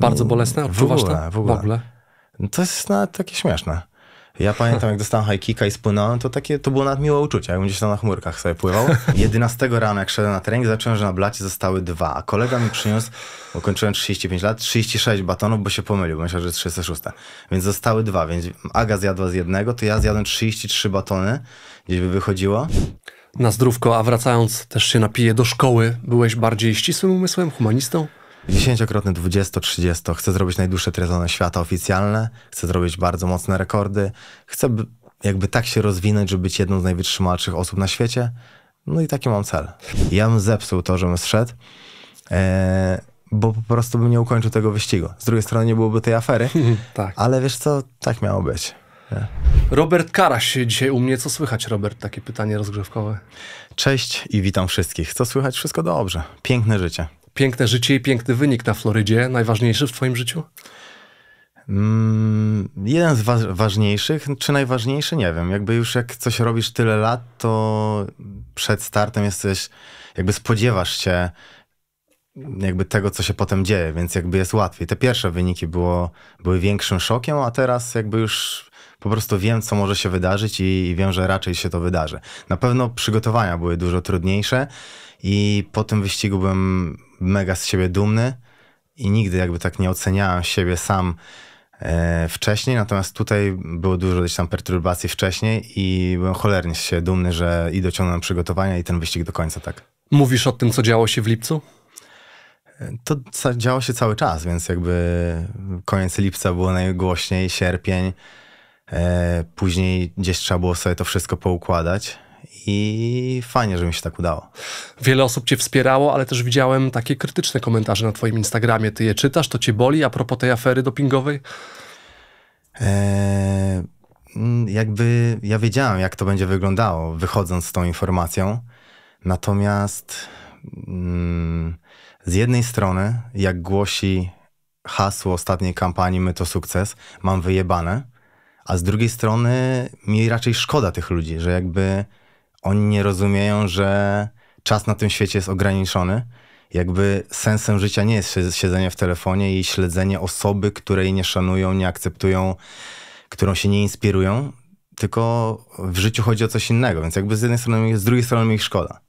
Bardzo bolesne? Odczuwasz w ogóle, to? W ogóle. W ogóle. No to jest nawet takie śmieszne. Ja pamiętam, jak dostałem high kicka i spłynąłem, to takie, to było nawet miłe uczucie, jakbym gdzieś tam na chmurkach sobie pływał. 11 rano, jak szedłem na trening, zacząłem, że na blacie zostały dwa, a kolega mi przyniósł, ukończyłem kończyłem 35 lat, 36 batonów, bo się pomylił, bo myślał, że 36. Więc zostały dwa, więc Aga zjadła z jednego, to ja zjadłem 33 batony, gdzieś by wychodziło. Na zdrówko, a wracając też się napiję do szkoły. Byłeś bardziej ścisłym umysłem, humanistą? Dziesięciokrotny, 20, 30. Chcę zrobić najdłuższe triatlony świata oficjalne, chcę zrobić bardzo mocne rekordy, chcę jakby tak się rozwinąć, żeby być jedną z najwytrzymalszych osób na świecie. No i taki mam cel. Ja bym zepsuł to, żebym zszedł, e, bo po prostu bym nie ukończył tego wyścigu. Z drugiej strony nie byłoby tej afery, tak. ale wiesz co, tak miało być. Nie? Robert Karaś dzisiaj u mnie. Co słychać, Robert? Takie pytanie rozgrzewkowe. Cześć i witam wszystkich. Co słychać? Wszystko dobrze. Piękne życie piękne życie i piękny wynik na Florydzie najważniejszy w Twoim życiu? Mm, jeden z wa ważniejszych, czy najważniejszy, nie wiem. Jakby już jak coś robisz tyle lat, to przed startem jesteś, jakby spodziewasz się jakby tego, co się potem dzieje, więc jakby jest łatwiej. Te pierwsze wyniki było, były większym szokiem, a teraz jakby już po prostu wiem, co może się wydarzyć i, i wiem, że raczej się to wydarzy. Na pewno przygotowania były dużo trudniejsze i po tym wyścigu byłem mega z siebie dumny i nigdy jakby tak nie oceniałem siebie sam e, wcześniej, natomiast tutaj było dużo gdzieś tam perturbacji wcześniej i byłem cholernie się dumny, że i dociągnąłem przygotowania i ten wyścig do końca, tak. Mówisz o tym, co działo się w lipcu? To działo się cały czas, więc jakby koniec lipca było najgłośniej, sierpień, e, później gdzieś trzeba było sobie to wszystko poukładać i fajnie, że mi się tak udało. Wiele osób cię wspierało, ale też widziałem takie krytyczne komentarze na twoim Instagramie. Ty je czytasz, to cię boli a propos tej afery dopingowej? Eee, mm, jakby ja wiedziałem, jak to będzie wyglądało, wychodząc z tą informacją. Natomiast mm, z jednej strony, jak głosi hasło ostatniej kampanii My to sukces, mam wyjebane, a z drugiej strony mi raczej szkoda tych ludzi, że jakby oni nie rozumieją, że czas na tym świecie jest ograniczony. Jakby sensem życia nie jest siedzenie w telefonie i śledzenie osoby, której nie szanują, nie akceptują, którą się nie inspirują, tylko w życiu chodzi o coś innego, więc jakby z jednej strony, z drugiej strony mi ich szkoda.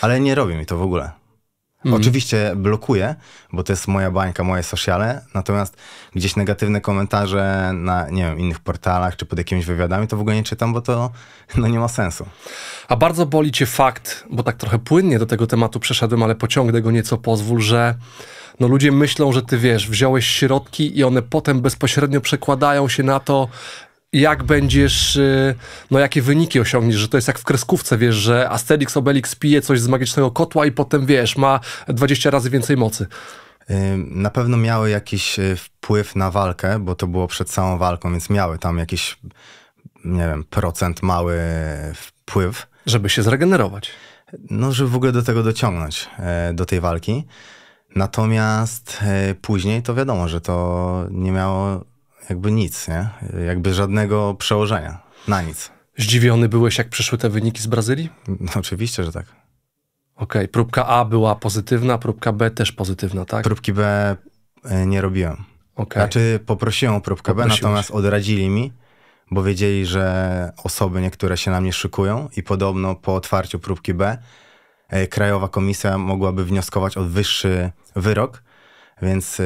Ale nie robi mi to w ogóle. Mhm. Oczywiście blokuję, bo to jest moja bańka, moje sociale, natomiast gdzieś negatywne komentarze na, nie wiem, innych portalach czy pod jakimiś wywiadami to w ogóle nie czytam, bo to no, nie ma sensu. A bardzo boli cię fakt, bo tak trochę płynnie do tego tematu przeszedłem, ale pociągnę go nieco, pozwól, że no ludzie myślą, że ty wiesz, wziąłeś środki i one potem bezpośrednio przekładają się na to, jak będziesz, y, no jakie wyniki osiągniesz, że to jest jak w kreskówce, wiesz, że Asterix Obelix pije coś z magicznego kotła i potem, wiesz, ma 20 razy więcej mocy. Na pewno miały jakiś y, wpływ na walkę, bo to było przed całą walką, więc miały tam jakiś, nie wiem, procent mały wpływ. Żeby się zregenerować. No, żeby w ogóle do tego dociągnąć, e, do tej walki. Natomiast e, później to wiadomo, że to nie miało jakby nic, nie? Jakby żadnego przełożenia na nic. Zdziwiony byłeś, jak przyszły te wyniki z Brazylii? No, oczywiście, że tak. Okej, okay. próbka A była pozytywna, próbka B też pozytywna, tak? Próbki B e, nie robiłem. Okay. Znaczy poprosiłem o próbkę B, natomiast odradzili mi, bo wiedzieli, że osoby niektóre się na mnie szykują i podobno po otwarciu próbki B e, Krajowa Komisja mogłaby wnioskować o wyższy wyrok, więc y,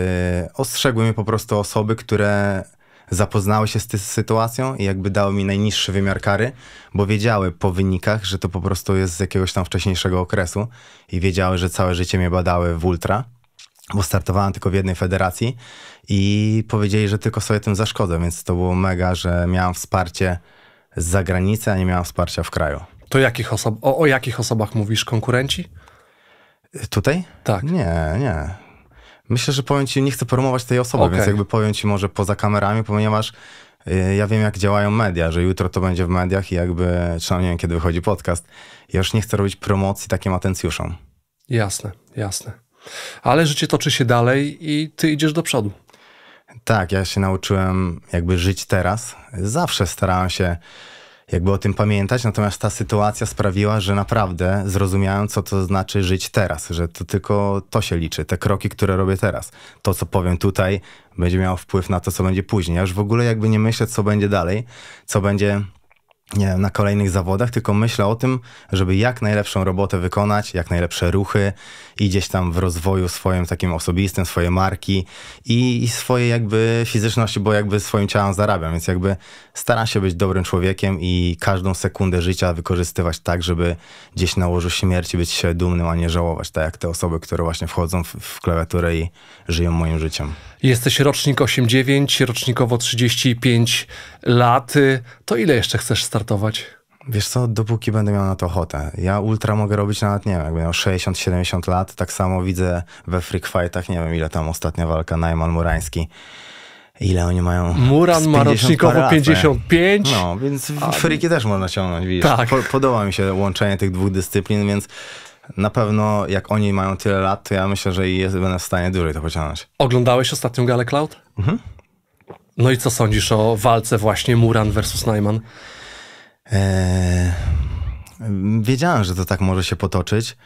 ostrzegły mnie po prostu osoby, które zapoznały się z tą sytuacją i jakby dały mi najniższy wymiar kary, bo wiedziały po wynikach, że to po prostu jest z jakiegoś tam wcześniejszego okresu i wiedziały, że całe życie mnie badały w ultra, bo startowałem tylko w jednej federacji i powiedzieli, że tylko sobie tym zaszkodzę, więc to było mega, że miałem wsparcie z zagranicy, a nie miałem wsparcia w kraju. To jakich osob o, o jakich osobach mówisz? Konkurenci? Tutaj? Tak. Nie, nie Myślę, że powiem ci, nie chcę promować tej osoby, okay. więc jakby powiem ci może poza kamerami, ponieważ y, ja wiem, jak działają media, że jutro to będzie w mediach i jakby, czy nie wiem, kiedy wychodzi podcast. Ja już nie chcę robić promocji takim atencjuszom. Jasne, jasne. Ale życie toczy się dalej i ty idziesz do przodu. Tak, ja się nauczyłem jakby żyć teraz. Zawsze starałem się jakby o tym pamiętać, natomiast ta sytuacja sprawiła, że naprawdę zrozumiałem, co to znaczy żyć teraz, że to tylko to się liczy, te kroki, które robię teraz. To, co powiem tutaj, będzie miało wpływ na to, co będzie później. Ja już w ogóle jakby nie myślę, co będzie dalej, co będzie nie na kolejnych zawodach, tylko myślę o tym, żeby jak najlepszą robotę wykonać, jak najlepsze ruchy i gdzieś tam w rozwoju swoim takim osobistym, swojej marki i, i swojej jakby fizyczności, bo jakby swoim ciałem zarabiam, więc jakby staram się być dobrym człowiekiem i każdą sekundę życia wykorzystywać tak, żeby gdzieś na łożu śmierci być się dumnym, a nie żałować, tak jak te osoby, które właśnie wchodzą w, w klawiaturę i żyją moim życiem. Jesteś rocznik 89, rocznikowo 35 Laty, to ile jeszcze chcesz startować? Wiesz co, dopóki będę miał na to ochotę. Ja ultra mogę robić nawet, nie wiem, jak miał 60-70 lat. Tak samo widzę we freak fightach, nie wiem ile tam ostatnia walka, Najman Murański. Ile oni mają? Muran ma rocznikowo 55. No, więc w A, friki też można ciągnąć, widzisz. Tak. Po, podoba mi się łączenie tych dwóch dyscyplin, więc na pewno jak oni mają tyle lat, to ja myślę, że i jest, będę w stanie dłużej to pociągnąć. Oglądałeś ostatnią galę Cloud? Mhm. No i co sądzisz o walce właśnie Muran versus Najman? Eee, wiedziałem, że to tak może się potoczyć.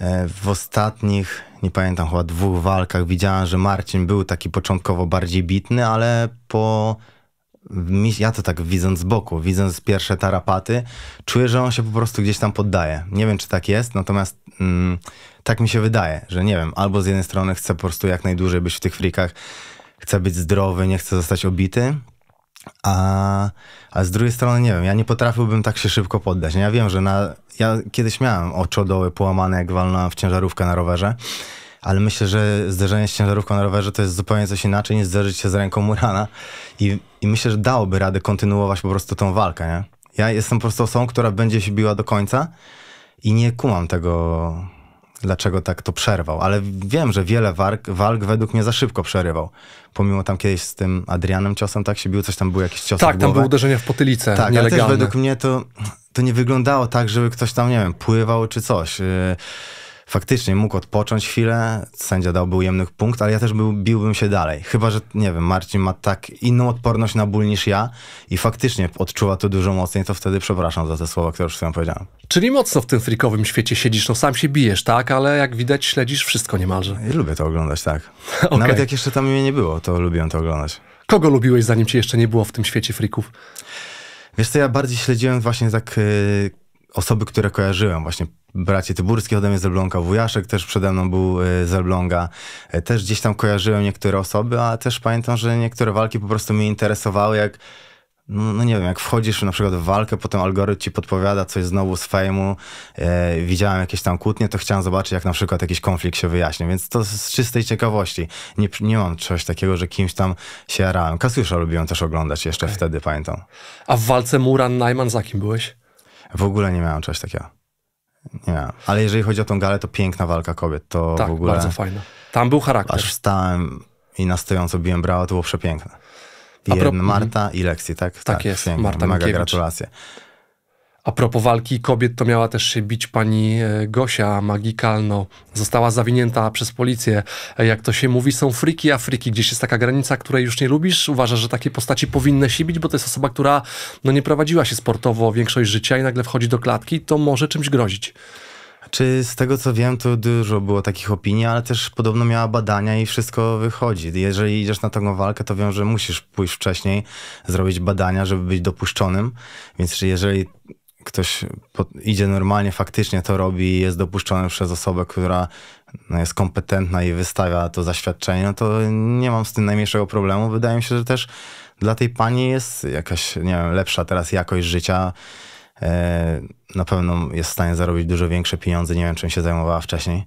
Eee, w ostatnich, nie pamiętam, chyba dwóch walkach widziałem, że Marcin był taki początkowo bardziej bitny, ale po ja to tak widząc z boku, widząc pierwsze tarapaty, czuję, że on się po prostu gdzieś tam poddaje. Nie wiem, czy tak jest, natomiast mm, tak mi się wydaje, że nie wiem, albo z jednej strony chce po prostu jak najdłużej być w tych frikach, chcę być zdrowy, nie chcę zostać obity. A, a z drugiej strony, nie wiem, ja nie potrafiłbym tak się szybko poddać. No ja wiem, że na, ja kiedyś miałem oczodoły połamane, jak walnąłem w ciężarówkę na rowerze, ale myślę, że zderzenie z ciężarówką na rowerze to jest zupełnie coś inaczej niż zderzyć się z ręką Murana. I, i myślę, że dałoby radę kontynuować po prostu tą walkę, nie? Ja jestem po prostu osobą, która będzie się biła do końca i nie kumam tego, dlaczego tak to przerwał, ale wiem, że wiele walk, walk według mnie za szybko przerywał. Pomimo tam kiedyś z tym Adrianem ciosem, tak się bił, coś tam było jakiś cios Tak, tam było uderzenie w potylicę, Tak, ale też według mnie to, to nie wyglądało tak, żeby ktoś tam, nie wiem, pływał czy coś. Yy, faktycznie mógł odpocząć chwilę, sędzia dałby ujemnych punkt, ale ja też był, biłbym się dalej. Chyba, że nie wiem, Marcin ma tak inną odporność na ból niż ja i faktycznie odczuwa to dużo mocniej, to wtedy przepraszam za te słowa, które już sobie powiedziałem. Czyli mocno w tym frikowym świecie siedzisz, no sam się bijesz, tak? Ale jak widać śledzisz wszystko niemalże. I lubię to oglądać, tak. okay. Nawet jak jeszcze tam mnie nie było, to lubiłem to oglądać. Kogo lubiłeś, zanim cię jeszcze nie było w tym świecie frików? Wiesz co, ja bardziej śledziłem właśnie tak... Yy osoby, które kojarzyłem, właśnie bracie Tyburskie ode mnie z Elbląga, wujaszek też przede mną był e, z Elbląga. E, też gdzieś tam kojarzyłem niektóre osoby, a też pamiętam, że niektóre walki po prostu mnie interesowały, jak no, no nie wiem, jak wchodzisz na przykład w walkę, potem algorytm ci podpowiada coś znowu z fejmu, e, widziałem jakieś tam kłótnie, to chciałem zobaczyć, jak na przykład jakiś konflikt się wyjaśnia, więc to z czystej ciekawości. Nie, nie mam czegoś takiego, że kimś tam się jarałem. Kasiusza lubiłem też oglądać jeszcze okay. wtedy, pamiętam. A w walce Muran-Najman za kim byłeś? W ogóle nie miałem czegoś takiego. Nie miałem. Ale jeżeli chodzi o tą galę, to piękna walka kobiet. To tak, w ogóle... bardzo fajna. Tam był charakter. Aż wstałem i na stojąco biłem brawo, to było przepiękne. Jedn, Marta i Lexi, tak? Tak, tak jest, pięknie. Marta Mega Mikiewicz. gratulacje. A propos walki kobiet, to miała też się bić pani e, Gosia Magikalno. Została zawinięta przez policję. E, jak to się mówi, są friki, a friki. Gdzieś jest taka granica, której już nie lubisz. Uważasz, że takie postaci powinny się bić, bo to jest osoba, która no, nie prowadziła się sportowo większość życia i nagle wchodzi do klatki, to może czymś grozić. Czy z tego co wiem, to dużo było takich opinii, ale też podobno miała badania i wszystko wychodzi. Jeżeli idziesz na taką walkę, to wiem, że musisz pójść wcześniej, zrobić badania, żeby być dopuszczonym. Więc jeżeli ktoś idzie normalnie, faktycznie to robi i jest dopuszczony przez osobę, która no, jest kompetentna i wystawia to zaświadczenie, no to nie mam z tym najmniejszego problemu. Wydaje mi się, że też dla tej pani jest jakaś, nie wiem, lepsza teraz jakość życia. E, na pewno jest w stanie zarobić dużo większe pieniądze, nie wiem czym się zajmowała wcześniej.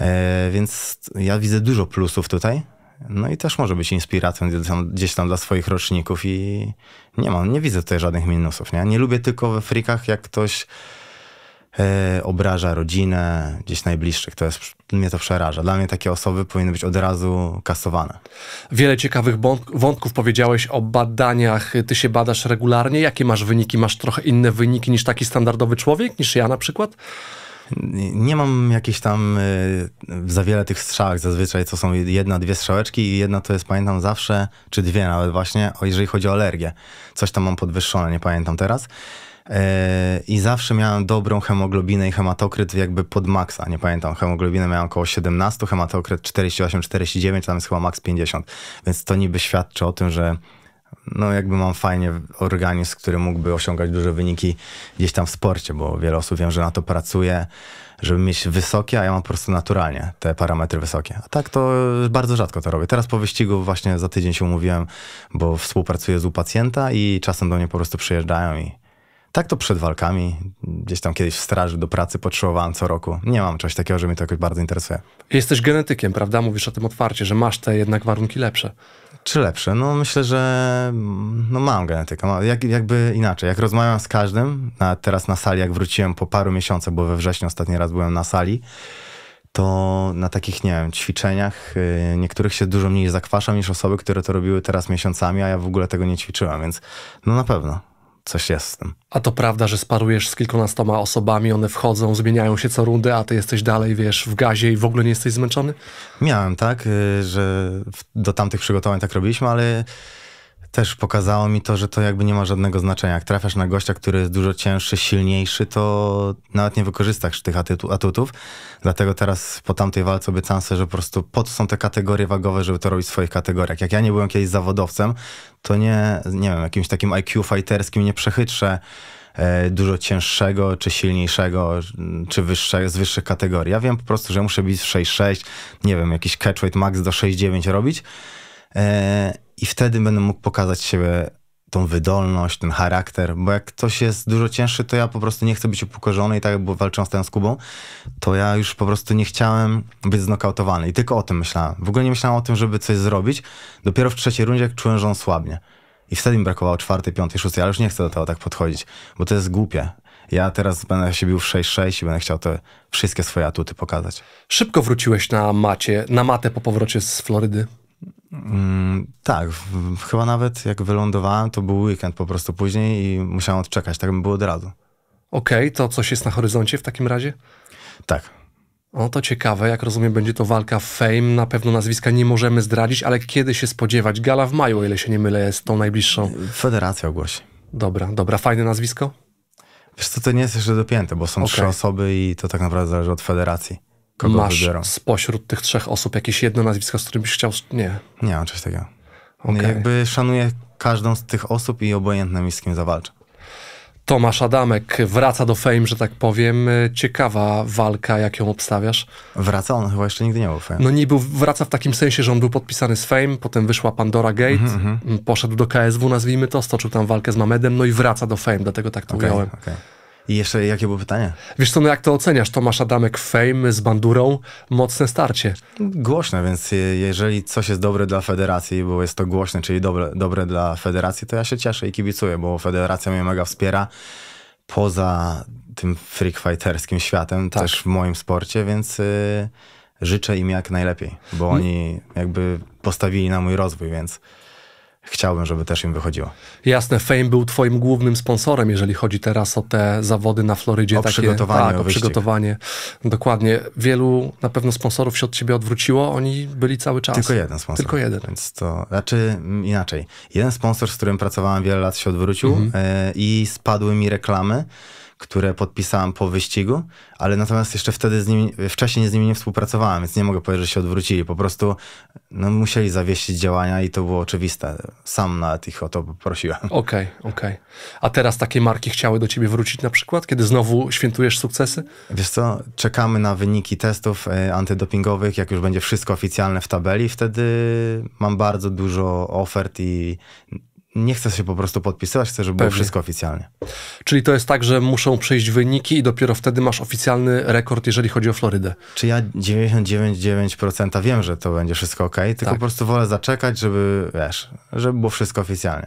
E, więc ja widzę dużo plusów tutaj no i też może być inspiracją gdzieś tam, gdzieś tam dla swoich roczników i nie mam, nie widzę tutaj żadnych minusów. Nie, nie lubię tylko we frikach, jak ktoś e, obraża rodzinę, gdzieś najbliższych. To jest, mnie to przeraża. Dla mnie takie osoby powinny być od razu kasowane. Wiele ciekawych wątków powiedziałeś o badaniach. Ty się badasz regularnie. Jakie masz wyniki? Masz trochę inne wyniki niż taki standardowy człowiek, niż ja na przykład? Nie mam jakichś tam y, za wiele tych strzałek zazwyczaj, co są jedna, dwie strzałeczki i jedna to jest, pamiętam zawsze, czy dwie nawet właśnie, o jeżeli chodzi o alergię. Coś tam mam podwyższone, nie pamiętam teraz. E, I zawsze miałem dobrą hemoglobinę i hematokryt jakby pod maksa, nie pamiętam, hemoglobinę miałem około 17, hematokryt 48-49, tam jest chyba maks 50, więc to niby świadczy o tym, że no jakby mam fajnie organizm, który mógłby osiągać duże wyniki gdzieś tam w sporcie, bo wiele osób wiem, że na to pracuje, żeby mieć wysokie, a ja mam po prostu naturalnie te parametry wysokie. A tak to bardzo rzadko to robię. Teraz po wyścigu właśnie za tydzień się umówiłem, bo współpracuję z u pacjenta i czasem do mnie po prostu przyjeżdżają i tak to przed walkami, gdzieś tam kiedyś w straży do pracy potrzebowałem co roku. Nie mam czegoś takiego, że mnie to jakoś bardzo interesuje. Jesteś genetykiem, prawda? Mówisz o tym otwarcie, że masz te jednak warunki lepsze. Czy lepsze? No myślę, że mm, no mam genetykę. jak, jakby inaczej. Jak rozmawiam z każdym, a teraz na sali, jak wróciłem po paru miesiącach, bo we wrześniu ostatni raz byłem na sali, to na takich, nie wiem, ćwiczeniach y, niektórych się dużo mniej zakwaszam niż osoby, które to robiły teraz miesiącami, a ja w ogóle tego nie ćwiczyłem, więc no na pewno. Coś jest z tym. A to prawda, że sparujesz z kilkunastoma osobami, one wchodzą, zmieniają się co rundę, a ty jesteś dalej, wiesz, w gazie i w ogóle nie jesteś zmęczony? Miałem, tak, y, że do tamtych przygotowań tak robiliśmy, ale też pokazało mi to, że to jakby nie ma żadnego znaczenia. Jak trafiasz na gościa, który jest dużo cięższy, silniejszy, to nawet nie wykorzystasz tych atutów. Dlatego teraz po tamtej walce obiecałem sobie, że po prostu po to są te kategorie wagowe, żeby to robić w swoich kategoriach. Jak ja nie byłem kiedyś zawodowcem, to nie, nie wiem, jakimś takim IQ fighterskim nie przechytrzę e, dużo cięższego, czy silniejszego, czy wyższe, z wyższych kategorii. Ja wiem po prostu, że muszę być w 6,6, nie wiem, jakiś catchweight max do 6,9 robić. E, i wtedy będę mógł pokazać siebie tą wydolność, ten charakter, bo jak ktoś jest dużo cięższy, to ja po prostu nie chcę być upokorzony i tak, bo walczyłam z tym z Kubą, to ja już po prostu nie chciałem być znokautowany i tylko o tym myślałem. W ogóle nie myślałem o tym, żeby coś zrobić. Dopiero w trzeciej rundzie, jak czułem, że on słabnie. I wtedy mi brakowało czwartej, piątej, szóstej, ale już nie chcę do tego tak podchodzić, bo to jest głupie. Ja teraz będę się bił w 6-6 i będę chciał te wszystkie swoje atuty pokazać. Szybko wróciłeś na macie, na matę po powrocie z Florydy. Mm, tak, chyba nawet jak wylądowałem, to był weekend po prostu później i musiałem odczekać, tak by było od razu. Okej, okay, to coś jest na horyzoncie w takim razie? Tak. O, to ciekawe. Jak rozumiem, będzie to walka fame. Na pewno nazwiska nie możemy zdradzić, ale kiedy się spodziewać? Gala w maju, o ile się nie mylę, jest tą najbliższą. Federacja ogłosi. Dobra, dobra. Fajne nazwisko? Wiesz co, to nie jest jeszcze dopięte, bo są okay. trzy osoby i to tak naprawdę zależy od federacji. Kogo masz wybiorą. spośród tych trzech osób jakieś jedno nazwisko, z którym byś chciał... Nie. Nie mam czegoś takiego. No, okay. Jakby szanuję każdą z tych osób i obojętne mi z kim zawalczę. Tomasz Adamek wraca do fame, że tak powiem. Ciekawa walka, jak ją obstawiasz. Wraca? On chyba jeszcze nigdy nie był fame. No nie był, wraca w takim sensie, że on był podpisany z fame, potem wyszła Pandora Gate, mm -hmm. poszedł do KSW, nazwijmy to, stoczył tam walkę z Mamedem, no i wraca do fame, dlatego tak to okay, ująłem. Okay. I jeszcze jakie było pytanie? Wiesz co, no jak to oceniasz? Tomasz Adamek Fame z Bandurą, mocne starcie. Głośne, więc jeżeli coś jest dobre dla federacji, bo jest to głośne, czyli dobre, dobre dla federacji, to ja się cieszę i kibicuję, bo federacja mnie mega wspiera poza tym freakfighterskim światem, tak. też w moim sporcie, więc y, życzę im jak najlepiej, bo oni jakby postawili na mój rozwój, więc chciałbym, żeby też im wychodziło. Jasne, Fame był twoim głównym sponsorem, jeżeli chodzi teraz o te zawody na Florydzie. O takie, przygotowanie. Tak, o, o przygotowanie. Dokładnie. Wielu na pewno sponsorów się od ciebie odwróciło, oni byli cały czas. Tylko jeden sponsor. Tylko jeden. Więc to, znaczy inaczej. Jeden sponsor, z którym pracowałem wiele lat się odwrócił mhm. E, i spadły mi reklamy które podpisałem po wyścigu, ale natomiast jeszcze wtedy z nimi, wcześniej z nimi nie współpracowałem, więc nie mogę powiedzieć, że się odwrócili. Po prostu no, musieli zawiesić działania i to było oczywiste. Sam nawet ich o to prosiłem. Okej, okay, okej. Okay. A teraz takie marki chciały do ciebie wrócić na przykład, kiedy znowu świętujesz sukcesy? Wiesz co, czekamy na wyniki testów e, antydopingowych. Jak już będzie wszystko oficjalne w tabeli, wtedy mam bardzo dużo ofert i nie chcę się po prostu podpisywać, chcę, żeby Pewnie. było wszystko oficjalnie. Czyli to jest tak, że muszą przyjść wyniki i dopiero wtedy masz oficjalny rekord, jeżeli chodzi o Florydę. Czy ja 99,9% wiem, że to będzie wszystko ok, tylko tak. po prostu wolę zaczekać, żeby, wiesz, żeby było wszystko oficjalnie.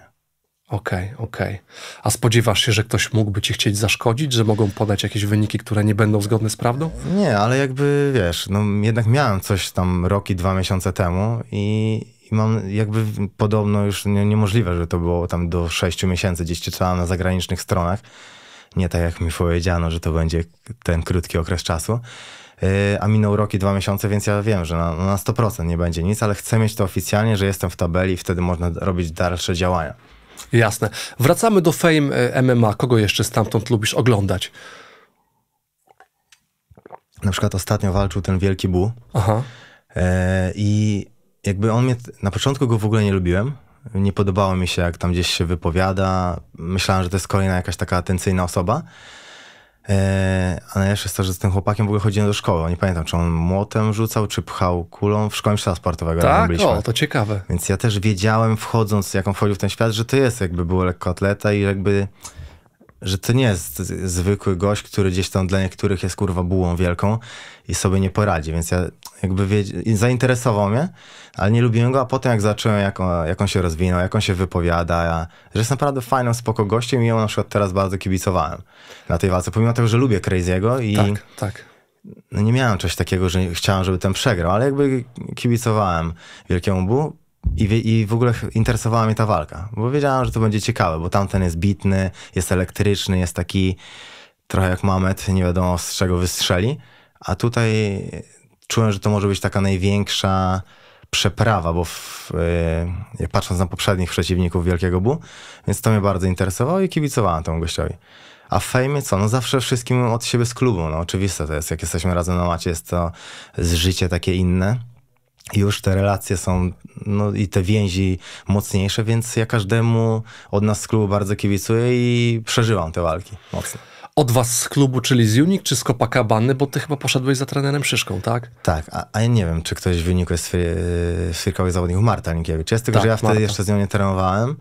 Okej, okay, okej. Okay. A spodziewasz się, że ktoś mógłby ci chcieć zaszkodzić, że mogą podać jakieś wyniki, które nie będą zgodne z prawdą? Nie, ale jakby wiesz, no jednak miałem coś tam rok i dwa miesiące temu i, i mam jakby podobno już nie, niemożliwe, że to było tam do 6 miesięcy, gdzieś czytałem na zagranicznych stronach. Nie tak jak mi powiedziano, że to będzie ten krótki okres czasu. Y, a minął rok i dwa miesiące, więc ja wiem, że na, na 100% nie będzie nic, ale chcę mieć to oficjalnie, że jestem w tabeli i wtedy można robić dalsze działania. Jasne. Wracamy do Fame y, MMA. Kogo jeszcze stamtąd lubisz oglądać? Na przykład ostatnio walczył ten wielki Bu. Aha. Y, I jakby on mnie, na początku go w ogóle nie lubiłem, nie podobało mi się, jak tam gdzieś się wypowiada. Myślałem, że to jest kolejna jakaś taka atencyjna osoba. E, a najlepsze jest to, że z tym chłopakiem w ogóle chodziłem do szkoły. Nie pamiętam, czy on młotem rzucał, czy pchał kulą. W szkole myślała sportowego tak? byliśmy. o, to ciekawe. Więc ja też wiedziałem, wchodząc, jaką wchodził w ten świat, że to jest jakby było lekkoatleta i jakby że to nie jest zwykły gość, który gdzieś tam dla niektórych jest kurwa bułą wielką i sobie nie poradzi, więc ja jakby wiedz... zainteresował mnie, ale nie lubiłem go, a potem jak zacząłem, jak on, jak on się rozwinął, jak on się wypowiada, ja... że jest naprawdę fajnym, spoko gościem i ją na przykład teraz bardzo kibicowałem na tej walce, pomimo tego, że lubię Crazy'ego i... Tak, tak no nie miałem czegoś takiego, że chciałem, żeby ten przegrał, ale jakby kibicowałem Wielkiemu Bu. I, w, I w ogóle interesowała mnie ta walka, bo wiedziałem, że to będzie ciekawe, bo tamten jest bitny, jest elektryczny, jest taki trochę jak Mamet, nie wiadomo z czego wystrzeli. A tutaj czułem, że to może być taka największa przeprawa, bo w, y, patrząc na poprzednich przeciwników Wielkiego Bu, więc to mnie bardzo interesowało i kibicowałem temu gościowi. A w fejmie co? No zawsze wszystkim od siebie z klubu, no oczywiste to jest. Jak jesteśmy razem na macie, jest to życie takie inne już te relacje są no i te więzi mocniejsze, więc ja każdemu od nas z klubu bardzo kibicuję i przeżywam te walki mocno. Od was z klubu, czyli z Unik, czy z Copacabany, bo ty chyba poszedłeś za trenerem Szyszką, tak? Tak, a, a ja nie wiem, czy ktoś w z jest firkowy zawodników, Marta Linkiewicz jest, tylko tak, że ja tak, wtedy Marta. jeszcze z nią nie trenowałem.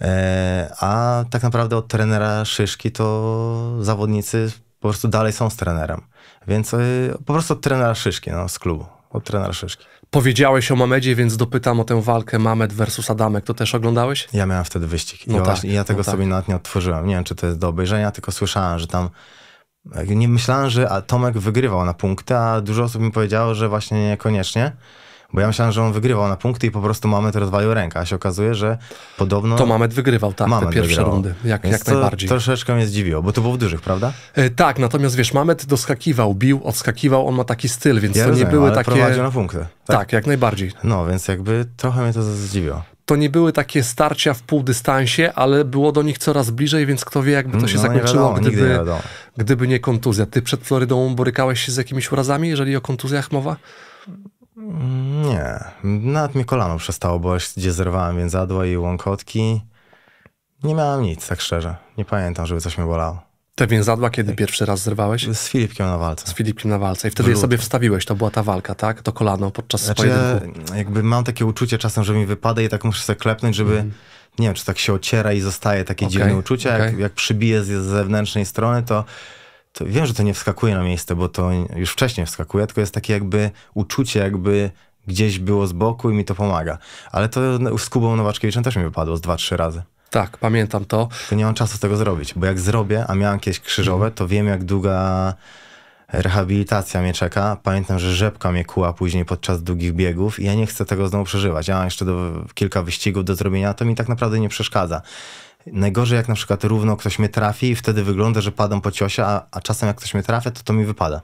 E, a tak naprawdę od trenera Szyszki to zawodnicy po prostu dalej są z trenerem. Więc e, po prostu od trenera Szyszki no, z klubu od trener Szyszki. Powiedziałeś o Mamedzie, więc dopytam o tę walkę Mamed versus Adamek. To też oglądałeś? Ja miałem wtedy wyścig. No tak, I, tak, ja tego no tak. sobie tak. nawet nie otworzyłem. Nie wiem, czy to jest do obejrzenia, tylko słyszałem, że tam... Nie myślałem, że Tomek wygrywał na punkty, a dużo osób mi powiedziało, że właśnie niekoniecznie. Bo ja myślałem, że on wygrywał na punkty i po prostu Mamet rozwalił rękę, a się okazuje, że podobno... To Mamet wygrywał, tak, Mamet te pierwsze wygrywał. rundy, jak, Więc jak to najbardziej. troszeczkę mnie zdziwiło, bo to było w dużych, prawda? E, tak, natomiast wiesz, Mamet doskakiwał, bił, odskakiwał, on ma taki styl, więc ja to rozumiem, nie były ale takie... prowadził na punkty. Tak? tak, jak najbardziej. No, więc jakby trochę mnie to zdziwiło to nie były takie starcia w półdystansie, ale było do nich coraz bliżej, więc kto wie, jakby to się no, zakończyło, wiadomo, gdyby, nie gdyby nie kontuzja. Ty przed Florydą borykałeś się z jakimiś urazami, jeżeli o kontuzjach mowa? Nie. Nawet mi kolano przestało boleć, gdzie zerwałem więzadła i łąkotki. Nie miałem nic, tak szczerze. Nie pamiętam, żeby coś mnie bolało. Te więzadła kiedy tak. pierwszy raz zerwałeś? Z Filipkiem na walce. Z Filipkiem na walce. I wtedy je sobie wstawiłeś, to była ta walka, tak? To kolano podczas znaczy, pojedynku. jakby mam takie uczucie czasem, że mi wypada i tak muszę sobie klepnąć, żeby... Mm. Nie wiem, czy tak się ociera i zostaje takie okay. dziwne uczucie. Okay. Jak, jak przybije z zewnętrznej strony, to to wiem, że to nie wskakuje na miejsce, bo to już wcześniej wskakuje, tylko jest takie jakby uczucie, jakby gdzieś było z boku i mi to pomaga. Ale to z Kubą Nowaczkiewiczem też mi wypadło z dwa, trzy razy. Tak, pamiętam to. To nie mam czasu tego zrobić, bo jak zrobię, a miałem jakieś krzyżowe, mhm. to wiem jak długa rehabilitacja mnie czeka. Pamiętam, że rzepka mnie kuła później podczas długich biegów i ja nie chcę tego znowu przeżywać. Ja mam jeszcze do, kilka wyścigów do zrobienia, to mi tak naprawdę nie przeszkadza. Najgorzej jak na przykład równo ktoś mnie trafi i wtedy wygląda, że padam po ciosie, a, a czasem jak ktoś mnie trafia, to to mi wypada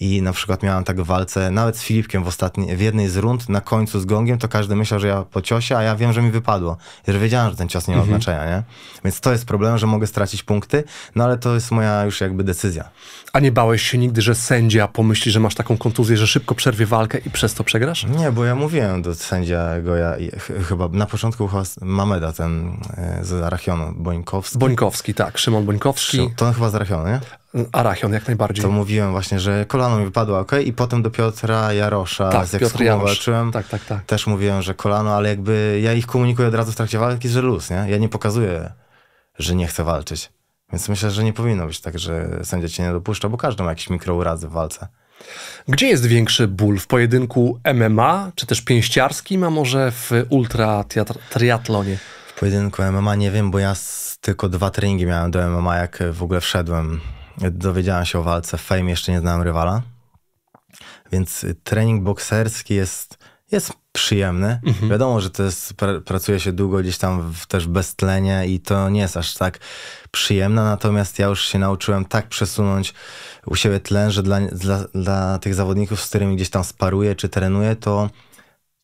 i na przykład miałem tak w walce, nawet z Filipkiem w, ostatniej, w jednej z rund, na końcu z gongiem, to każdy myślał, że ja po ciosie, a ja wiem, że mi wypadło. I że wiedziałem, że ten cios nie ma mhm. znaczenia, nie? Więc to jest problem, że mogę stracić punkty, no ale to jest moja już jakby decyzja. A nie bałeś się nigdy, że sędzia pomyśli, że masz taką kontuzję, że szybko przerwie walkę i przez to przegrasz? Nie, bo ja mówiłem do sędziego, ja ch chyba na początku chyba Mameda ten e, z Arachionu, Bońkowski. Bońkowski, tak, Szymon Bońkowski. to on chyba z Arachionu, nie? Arachion jak najbardziej. To mówiłem właśnie, że kolano mi wypadło, ok? I potem do Piotra Jarosza tak, z Piotr Tak, tak, tak. Też mówiłem, że kolano, ale jakby ja ich komunikuję od razu w trakcie walki, że luz, nie? Ja nie pokazuję, że nie chcę walczyć. Więc myślę, że nie powinno być tak, że sędzia cię nie dopuszcza, bo każdy ma jakieś mikrourazy w walce. Gdzie jest większy ból? W pojedynku MMA, czy też pięściarskim, a może w ultra triatlonie? W pojedynku MMA nie wiem, bo ja tylko dwa treningi miałem do MMA, jak w ogóle wszedłem dowiedziałem się o walce w Fame, jeszcze nie znałem rywala. Więc trening bokserski jest, jest przyjemny. Mhm. Wiadomo, że to jest, pracuje się długo gdzieś tam w, też w tlenia i to nie jest aż tak przyjemne, natomiast ja już się nauczyłem tak przesunąć u siebie tlen, że dla, dla, dla tych zawodników, z którymi gdzieś tam sparuję czy trenuję, to,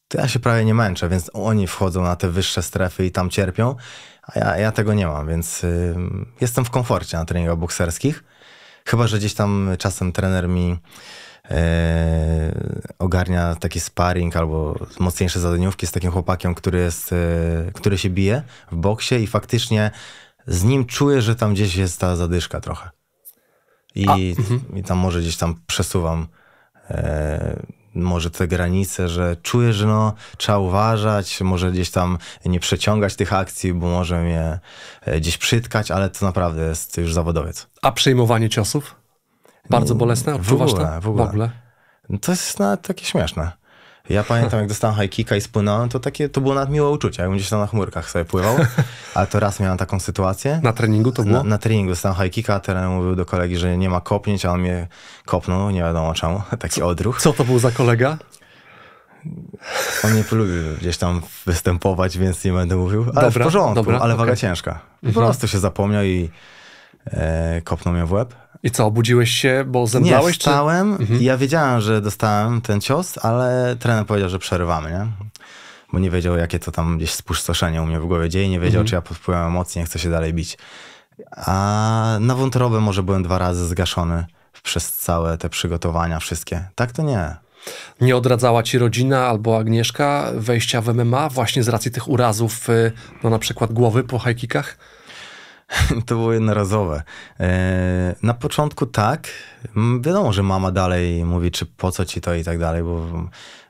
to ja się prawie nie męczę, więc oni wchodzą na te wyższe strefy i tam cierpią, a ja, ja tego nie mam, więc y, jestem w komforcie na treningach bokserskich. Chyba, że gdzieś tam czasem trener mi e, ogarnia taki sparring albo mocniejsze zadaniówki z takim chłopakiem, który, jest, e, który się bije w boksie i faktycznie z nim czuję, że tam gdzieś jest ta zadyszka trochę. I, mhm. i tam może gdzieś tam przesuwam e, może te granice, że czujesz, no, trzeba uważać, może gdzieś tam nie przeciągać tych akcji, bo może mnie e, gdzieś przytkać, ale to naprawdę jest już zawodowiec. A przejmowanie ciosów? Bardzo mm, bolesne? Odczuwasz w ogóle, to? w ogóle. W ogóle. To jest nawet takie śmieszne. Ja pamiętam, jak dostałem high kicka i spłynąłem, to takie, to było nawet miłe uczucie, jakbym gdzieś tam na chmurkach sobie pływał, ale to raz miałem taką sytuację. Na treningu to było? Na, na treningu dostałem high kicka, teren mówił do kolegi, że nie ma kopnięć, a on mnie kopnął, nie wiadomo czemu, taki co, odruch. Co to był za kolega? On nie lubił gdzieś tam występować, więc nie będę mówił. Ale dobra, w porządku, dobra, ale okay. waga ciężka. Po mhm. prostu się zapomniał i E, kopnął mnie w łeb. I co, obudziłeś się, bo zemdlałeś? Nie, wstałem czy... Mhm. ja wiedziałem, że dostałem ten cios, ale trener powiedział, że przerywamy, nie? Bo nie wiedział, jakie to tam gdzieś spustoszenie u mnie w głowie dzieje, nie wiedział, mhm. czy ja pod wpływem emocji nie chcę się dalej bić. A na wątrobę może byłem dwa razy zgaszony przez całe te przygotowania wszystkie. Tak to nie. Nie odradzała ci rodzina albo Agnieszka wejścia w MMA właśnie z racji tych urazów, y, no na przykład głowy po hajkikach? to było jednorazowe. E, na początku tak, wiadomo, że mama dalej mówi, czy po co ci to i tak dalej, bo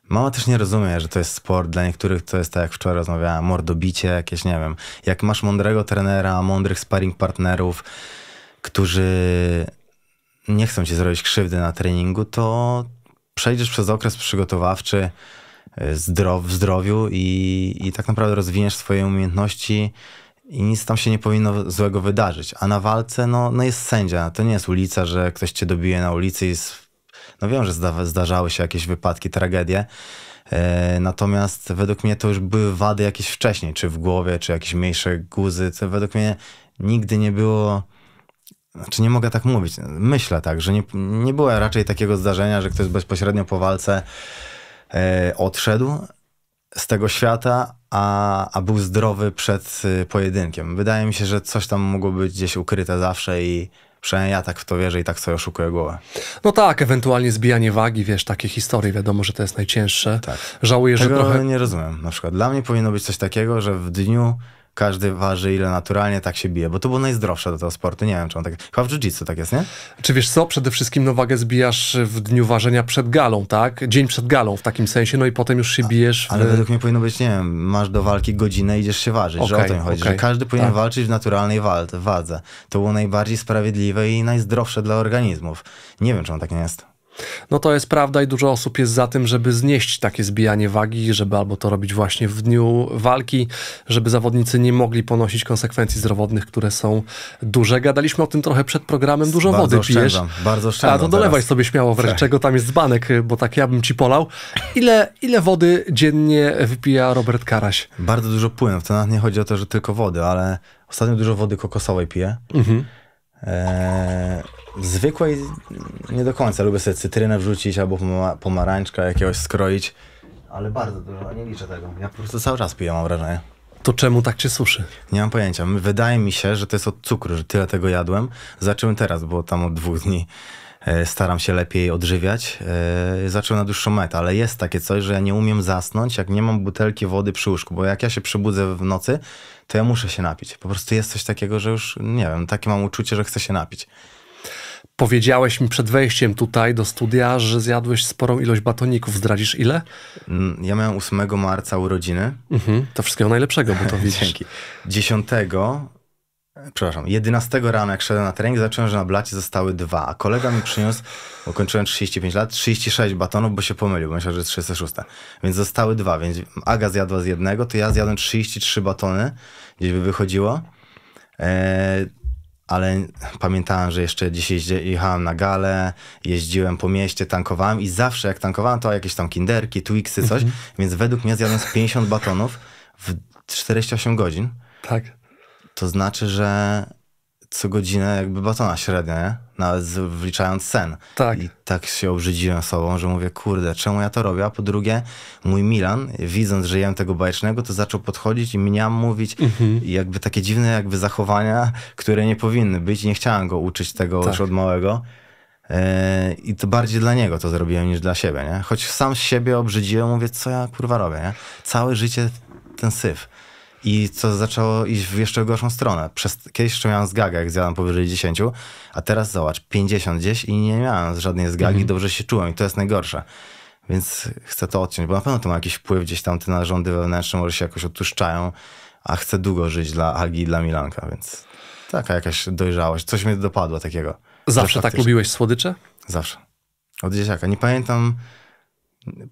mama też nie rozumie, że to jest sport. Dla niektórych to jest tak, jak wczoraj rozmawiałem, mordobicie jakieś, nie wiem. Jak masz mądrego trenera, mądrych sparring partnerów, którzy nie chcą ci zrobić krzywdy na treningu, to przejdziesz przez okres przygotowawczy e, zdrow, w zdrowiu i, i tak naprawdę rozwiniesz swoje umiejętności, i nic tam się nie powinno złego wydarzyć. A na walce, no, no jest sędzia. To nie jest ulica, że ktoś cię dobije na ulicy i jest... no wiem, że zdarzały się jakieś wypadki, tragedie. E, natomiast według mnie to już były wady jakieś wcześniej, czy w głowie, czy jakieś mniejsze guzy. co według mnie nigdy nie było znaczy nie mogę tak mówić, myślę tak, że nie, nie było raczej takiego zdarzenia, że ktoś bezpośrednio po walce e, odszedł, z tego świata, a, a był zdrowy przed y, pojedynkiem. Wydaje mi się, że coś tam mogło być gdzieś ukryte zawsze i przynajmniej ja tak w to wierzę i tak sobie oszukuję głowę. No tak, ewentualnie zbijanie wagi, wiesz, takie historie, wiadomo, że to jest najcięższe. Tak. Żałuję, tego że trochę... nie rozumiem na przykład. Dla mnie powinno być coś takiego, że w dniu każdy waży ile naturalnie, tak się bije, bo to było najzdrowsze do tego sportu, nie wiem czy on tak, chyba w jiu-jitsu tak jest, nie? Czy wiesz co, przede wszystkim no wagę zbijasz w dniu ważenia przed galą, tak? Dzień przed galą w takim sensie, no i potem już się bijesz. W... Ale według mnie powinno być, nie wiem, masz do walki godzinę, idziesz się ważyć, okay, że o to chodzi, okay. że każdy powinien tak. walczyć w naturalnej wadze. To było najbardziej sprawiedliwe i najzdrowsze dla organizmów. Nie wiem, czy on tak nie jest. No to jest prawda i dużo osób jest za tym, żeby znieść takie zbijanie wagi, żeby albo to robić właśnie w dniu walki, żeby zawodnicy nie mogli ponosić konsekwencji zdrowotnych, które są duże. Gadaliśmy o tym trochę przed programem, dużo bardzo wody oszczędzam, pijesz. Bardzo szczerze. A to dolewaj teraz. sobie śmiało, wreszcie tak. czego tam jest dzbanek, bo tak ja bym ci polał. Ile, ile wody dziennie wypija Robert Karaś? Bardzo dużo płynów. To nawet nie chodzi o to, że tylko wody, ale ostatnio dużo wody kokosowej piję. Mhm e, zwykłej nie do końca. Lubię sobie cytrynę wrzucić albo pomarańczka jakiegoś skroić. Ale bardzo dużo, nie liczę tego. Ja po prostu cały czas piję, mam wrażenie. To czemu tak cię suszy? Nie mam pojęcia. Wydaje mi się, że to jest od cukru, że tyle tego jadłem. Zacząłem teraz, bo tam od dwóch dni E, staram się lepiej odżywiać. E, zacząłem na dłuższą metę, ale jest takie coś, że ja nie umiem zasnąć, jak nie mam butelki wody przy łóżku, bo jak ja się przebudzę w nocy, to ja muszę się napić. Po prostu jest coś takiego, że już nie wiem, takie mam uczucie, że chcę się napić. Powiedziałeś mi przed wejściem tutaj do studia, że zjadłeś sporą ilość batoników. Zdradzisz ile? Mm, ja miałem 8 marca urodziny. Mhm, to wszystkiego najlepszego, bo to widzisz. Dzięki. 10 przepraszam, 11 rano, jak szedłem na trening, zacząłem, że na blacie zostały dwa, a kolega mi przyniósł, bo kończyłem 35 lat, 36 batonów, bo się pomylił, myślał, że jest 36. Więc zostały dwa, więc Aga zjadła z jednego, to ja zjadłem 33 batony, gdzieś by wychodziło. Eee, ale pamiętałem, że jeszcze dzisiaj jechałem na galę, jeździłem po mieście, tankowałem i zawsze jak tankowałem, to jakieś tam kinderki, Twixy, coś, mhm. więc według mnie zjadłem 50 batonów w 48 godzin. Tak to znaczy, że co godzinę jakby batona średnia, nie? Nawet wliczając sen. Tak. I tak się obrzydziłem sobą, że mówię, kurde, czemu ja to robię? A po drugie, mój Milan, widząc, że jem tego bajecznego, to zaczął podchodzić i miałam mówić mhm. jakby takie dziwne jakby zachowania, które nie powinny być. Nie chciałem go uczyć tego tak. już od małego. E, I to bardziej dla niego to zrobiłem niż dla siebie, nie? Choć sam siebie obrzydziłem, mówię, co ja kurwa robię, nie? Całe życie ten syf i co zaczęło iść w jeszcze gorszą stronę. Przez, kiedyś jeszcze miałem zgagę, jak zjadłem powyżej 10, a teraz zobacz, 50 gdzieś i nie miałem żadnej zgagi, mhm. dobrze się czułem i to jest najgorsze. Więc chcę to odciąć, bo na pewno to ma jakiś wpływ gdzieś tam te narządy wewnętrzne, może się jakoś otuszczają, a chcę długo żyć dla Agi i dla Milanka, więc taka jakaś dojrzałość. Coś mnie dopadło takiego. Zawsze tak lubiłeś słodycze? Zawsze. Od dzieciaka. Nie pamiętam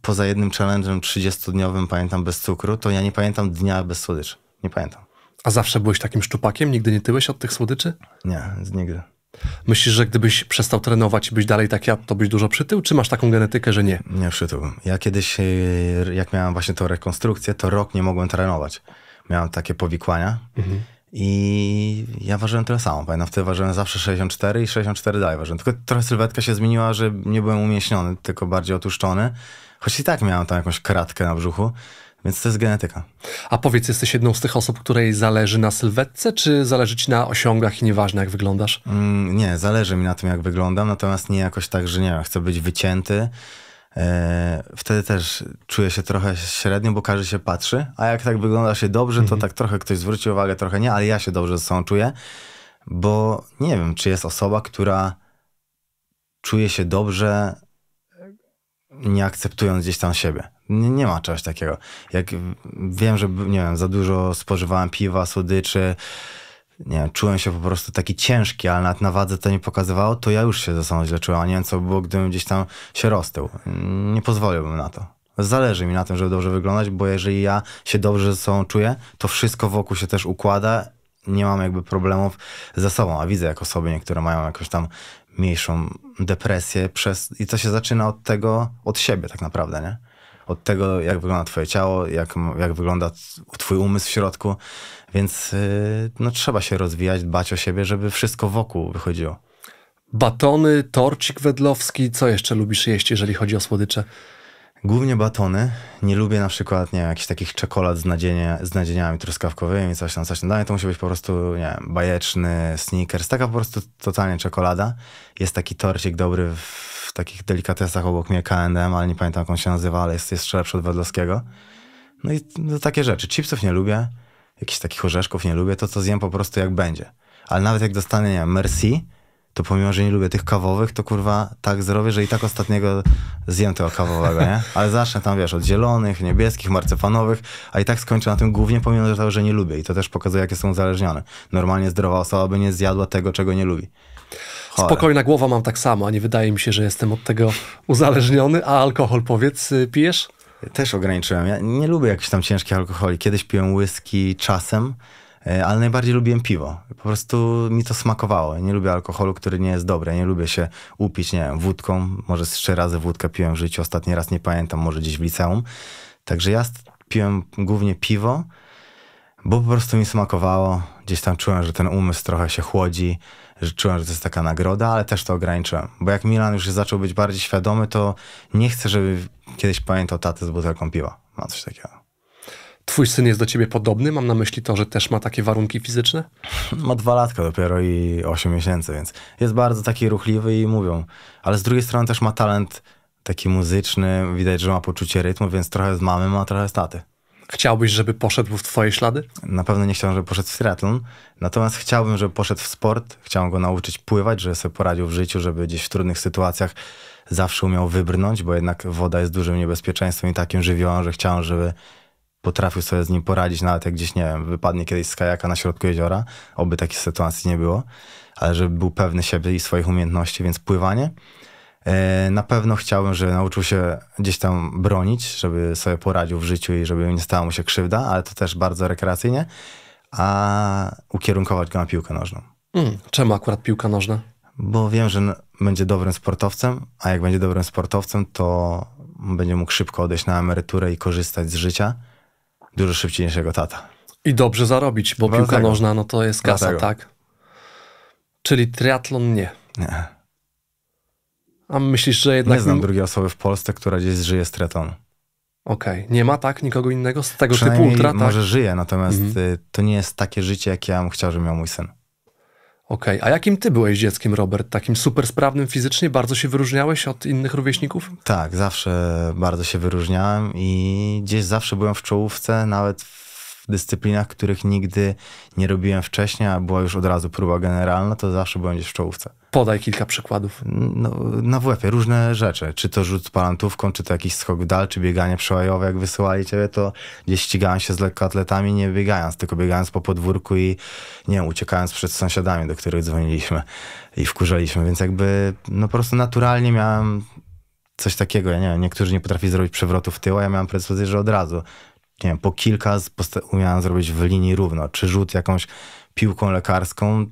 poza jednym challenge'em 30-dniowym, pamiętam, bez cukru, to ja nie pamiętam dnia bez słodyczy. Nie pamiętam. A zawsze byłeś takim szczupakiem? Nigdy nie tyłeś od tych słodyczy? Nie, nigdy. Myślisz, że gdybyś przestał trenować i być dalej tak ja, to byś dużo przytył? Czy masz taką genetykę, że nie? Nie przytyłbym. Ja kiedyś, e, jak miałem właśnie tą rekonstrukcję, to rok nie mogłem trenować. Miałem takie powikłania mhm. i ja ważyłem tyle samo. Pamiętam, wtedy ważyłem zawsze 64 i 64 dalej ważyłem. Tylko trochę sylwetka się zmieniła, że nie byłem umieśniony, tylko bardziej otuszczony. Choć i tak miałem tam jakąś kratkę na brzuchu, więc to jest genetyka. A powiedz, jesteś jedną z tych osób, której zależy na sylwetce, czy zależy ci na osiągach i nieważne jak wyglądasz? Mm, nie, zależy mi na tym jak wyglądam, natomiast nie jakoś tak, że nie wiem, chcę być wycięty. E, wtedy też czuję się trochę średnio, bo każdy się patrzy, a jak tak wygląda się dobrze, to mhm. tak trochę ktoś zwróci uwagę, trochę nie, ale ja się dobrze ze sobą czuję, bo nie wiem, czy jest osoba, która czuje się dobrze nie akceptując gdzieś tam siebie. Nie, nie, ma czegoś takiego. Jak wiem, że nie wiem, za dużo spożywałem piwa, słodyczy, nie wiem, czułem się po prostu taki ciężki, ale nawet na wadze to nie pokazywało, to ja już się ze sobą źle czułem, a nie wiem co było, gdybym gdzieś tam się roztył. Nie pozwoliłbym na to. Zależy mi na tym, żeby dobrze wyglądać, bo jeżeli ja się dobrze ze sobą czuję, to wszystko wokół się też układa nie mam jakby problemów ze sobą, a widzę jak osoby niektóre mają jakoś tam mniejszą depresję przez... I to się zaczyna od tego, od siebie tak naprawdę, nie? Od tego, jak wygląda twoje ciało, jak, jak wygląda twój umysł w środku. Więc yy, no, trzeba się rozwijać, dbać o siebie, żeby wszystko wokół wychodziło. Batony, torcik wedlowski, co jeszcze lubisz jeść, jeżeli chodzi o słodycze? Głównie batony. Nie lubię na przykład, nie jakichś takich czekolad z, nadzienie, z nadzieniami truskawkowymi, coś tam, coś tam. to musi być po prostu, nie wiem, bajeczny, sneakers, taka po prostu totalnie czekolada. Jest taki torcik dobry w takich delikatesach obok mnie, K&M, ale nie pamiętam jak on się nazywa, ale jest, jest lepszy od Wedlowskiego. No i no, takie rzeczy. Chipsów nie lubię, jakichś takich orzeszków nie lubię, to co zjem po prostu jak będzie. Ale nawet jak dostanę, nie wiem, Merci, to pomimo, że nie lubię tych kawowych, to kurwa tak zrobię, że i tak ostatniego zjem tego kawowego, nie? Ale zacznę tam, wiesz, od zielonych, niebieskich, marcepanowych, a i tak skończę na tym głównie, pomimo że to, że nie lubię. I to też pokazuje, jakie są uzależnione. Normalnie zdrowa osoba by nie zjadła tego, czego nie lubi. Chore. Spokojna głowa mam tak samo, a nie wydaje mi się, że jestem od tego uzależniony. A alkohol, powiedz, y, pijesz? Też ograniczyłem. Ja nie lubię jakichś tam ciężkich alkoholi. Kiedyś piłem whisky czasem, E, ale najbardziej lubiłem piwo. Po prostu mi to smakowało. Nie lubię alkoholu, który nie jest dobry. Nie lubię się upić, nie wiem, wódką. Może trzy razy wódkę piłem w życiu. Ostatni raz nie pamiętam, może gdzieś w liceum. Także ja piłem głównie piwo, bo po prostu mi smakowało. Gdzieś tam czułem, że ten umysł trochę się chłodzi, że czułem, że to jest taka nagroda, ale też to ograniczyłem. Bo jak Milan już zaczął być bardziej świadomy, to nie chcę, żeby kiedyś pamiętał tatę z butelką piwa. Ma coś takiego. Twój syn jest do ciebie podobny? Mam na myśli to, że też ma takie warunki fizyczne? Ma dwa latka dopiero i 8 miesięcy, więc jest bardzo taki ruchliwy i mówią. Ale z drugiej strony też ma talent taki muzyczny, widać, że ma poczucie rytmu, więc trochę z mamy ma, trochę z taty. Chciałbyś, żeby poszedł w twoje ślady? Na pewno nie chciałbym, żeby poszedł w triathlon, natomiast chciałbym, żeby poszedł w sport, chciałbym go nauczyć pływać, żeby sobie poradził w życiu, żeby gdzieś w trudnych sytuacjach zawsze umiał wybrnąć, bo jednak woda jest dużym niebezpieczeństwem i takim żywiołem, że chciałem, żeby potrafił sobie z nim poradzić, nawet jak gdzieś, nie wiem, wypadnie kiedyś z kajaka na środku jeziora, oby takich sytuacji nie było, ale żeby był pewny siebie i swoich umiejętności, więc pływanie. E, na pewno chciałbym, żeby nauczył się gdzieś tam bronić, żeby sobie poradził w życiu i żeby nie stała mu się krzywda, ale to też bardzo rekreacyjnie, a ukierunkować go na piłkę nożną. Hmm, czemu akurat piłka nożna? Bo wiem, że będzie dobrym sportowcem, a jak będzie dobrym sportowcem, to będzie mógł szybko odejść na emeryturę i korzystać z życia dużo szybciej niż jego tata. I dobrze zarobić, bo Dlatego. piłka nożna no to jest kasa, Dlatego. tak? Czyli triatlon nie. Nie. A myślisz, że jednak... Nie znam drugiej osoby w Polsce, która gdzieś żyje z triatlonu. Okej. Okay. Nie ma tak nikogo innego z tego typu ultra, tak? może żyje, natomiast mhm. Y, to nie jest takie życie, jakie ja bym chciał, żeby miał mój syn. Okej, okay. a jakim ty byłeś dzieckiem, Robert? Takim super sprawnym fizycznie? Bardzo się wyróżniałeś od innych rówieśników? Tak, zawsze bardzo się wyróżniałem i gdzieś zawsze byłem w czołówce, nawet w w dyscyplinach, których nigdy nie robiłem wcześniej, a była już od razu próba generalna, to zawsze będziesz w czołówce. Podaj kilka przykładów. No, na WF-ie różne rzeczy. Czy to rzut palantówką, czy to jakiś skok w dal, czy bieganie przełajowe. Jak wysyłali ciebie, to gdzieś ścigałem się z lekkoatletami, nie biegając, tylko biegając po podwórku i nie wiem, uciekając przed sąsiadami, do których dzwoniliśmy i wkurzaliśmy. Więc jakby no po prostu naturalnie miałem coś takiego. Ja nie wiem, niektórzy nie potrafi zrobić przewrotu w tył, a ja miałem precyzję, że od razu nie wiem, po kilka umiałem zrobić w linii równo, czy rzut jakąś piłką lekarską,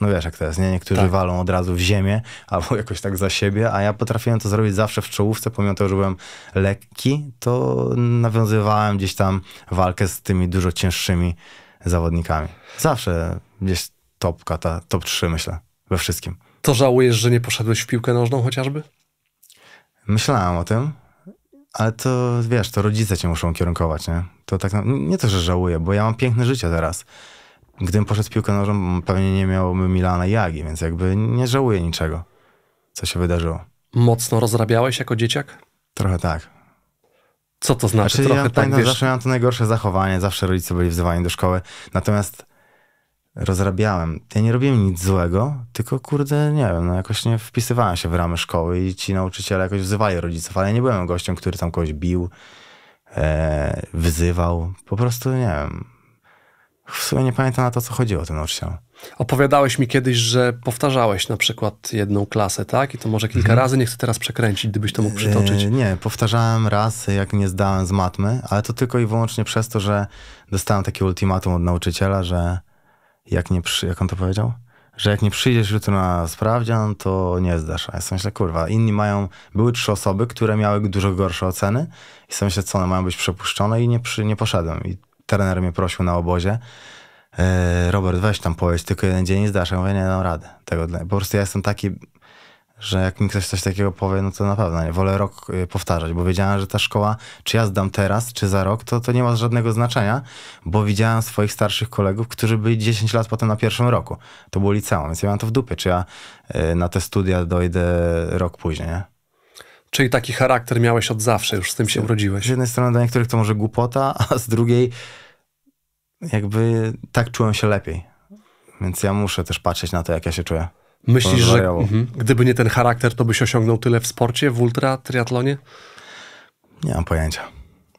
no wiesz jak to jest, nie? Niektórzy tak. walą od razu w ziemię albo jakoś tak za siebie, a ja potrafiłem to zrobić zawsze w czołówce, pomimo tego, że byłem lekki, to nawiązywałem gdzieś tam walkę z tymi dużo cięższymi zawodnikami. Zawsze gdzieś topka, ta top 3 myślę, we wszystkim. To żałujesz, że nie poszedłeś w piłkę nożną chociażby? Myślałem o tym, ale to wiesz, to rodzice cię muszą kierunkować, nie? To tak, nie to, że żałuję, bo ja mam piękne życie teraz. Gdybym poszedł z piłkę nożą, pewnie nie miałbym Milana i Jagi, więc jakby nie żałuję niczego, co się wydarzyło. Mocno rozrabiałeś jako dzieciak? Trochę tak. Co to znaczy? znaczy trochę ja tak, pamiętam, wiesz... zawsze miałem to najgorsze zachowanie, zawsze rodzice byli wzywani do szkoły, natomiast rozrabiałem. Ja nie robiłem nic złego, tylko kurde, nie wiem, no jakoś nie wpisywałem się w ramy szkoły i ci nauczyciele jakoś wzywali rodziców, ale ja nie byłem gościem, który tam kogoś bił, e, wyzywał. Po prostu, nie wiem, w sumie nie pamiętam na to, co chodziło tym nauczycielom. Opowiadałeś mi kiedyś, że powtarzałeś na przykład jedną klasę, tak? I to może kilka mhm. razy, nie chcę teraz przekręcić, gdybyś to mógł e, przytoczyć. nie, powtarzałem raz, jak nie zdałem z matmy, ale to tylko i wyłącznie przez to, że dostałem takie ultimatum od nauczyciela, że jak nie, przy, jak on to powiedział? Że jak nie przyjdziesz jutro na sprawdzian, to nie zdasz. A ja sobie myślę, kurwa, inni mają, były trzy osoby, które miały dużo gorsze oceny i sobie myślę, co one mają być przepuszczone i nie, przy, nie poszedłem. I trener mnie prosił na obozie, e, Robert, weź tam powiedz, tylko jeden dzień nie zdasz. Ja mówię, nie dam rady. Tego, po prostu ja jestem taki, że jak mi ktoś coś takiego powie, no to na pewno nie. Wolę rok y, powtarzać, bo wiedziałem, że ta szkoła, czy ja zdam teraz, czy za rok, to, to nie ma żadnego znaczenia, bo widziałem swoich starszych kolegów, którzy byli 10 lat potem na pierwszym roku. To było liceum, więc ja miałem to w dupie, czy ja y, na te studia dojdę rok później, nie? Czyli taki charakter miałeś od zawsze, już z tym się urodziłeś. Z jednej strony dla niektórych to może głupota, a z drugiej jakby tak czułem się lepiej. Więc ja muszę też patrzeć na to, jak ja się czuję. Myślisz, że mhm. gdyby nie ten charakter, to byś osiągnął tyle w sporcie, w ultra, triatlonie? Nie mam pojęcia.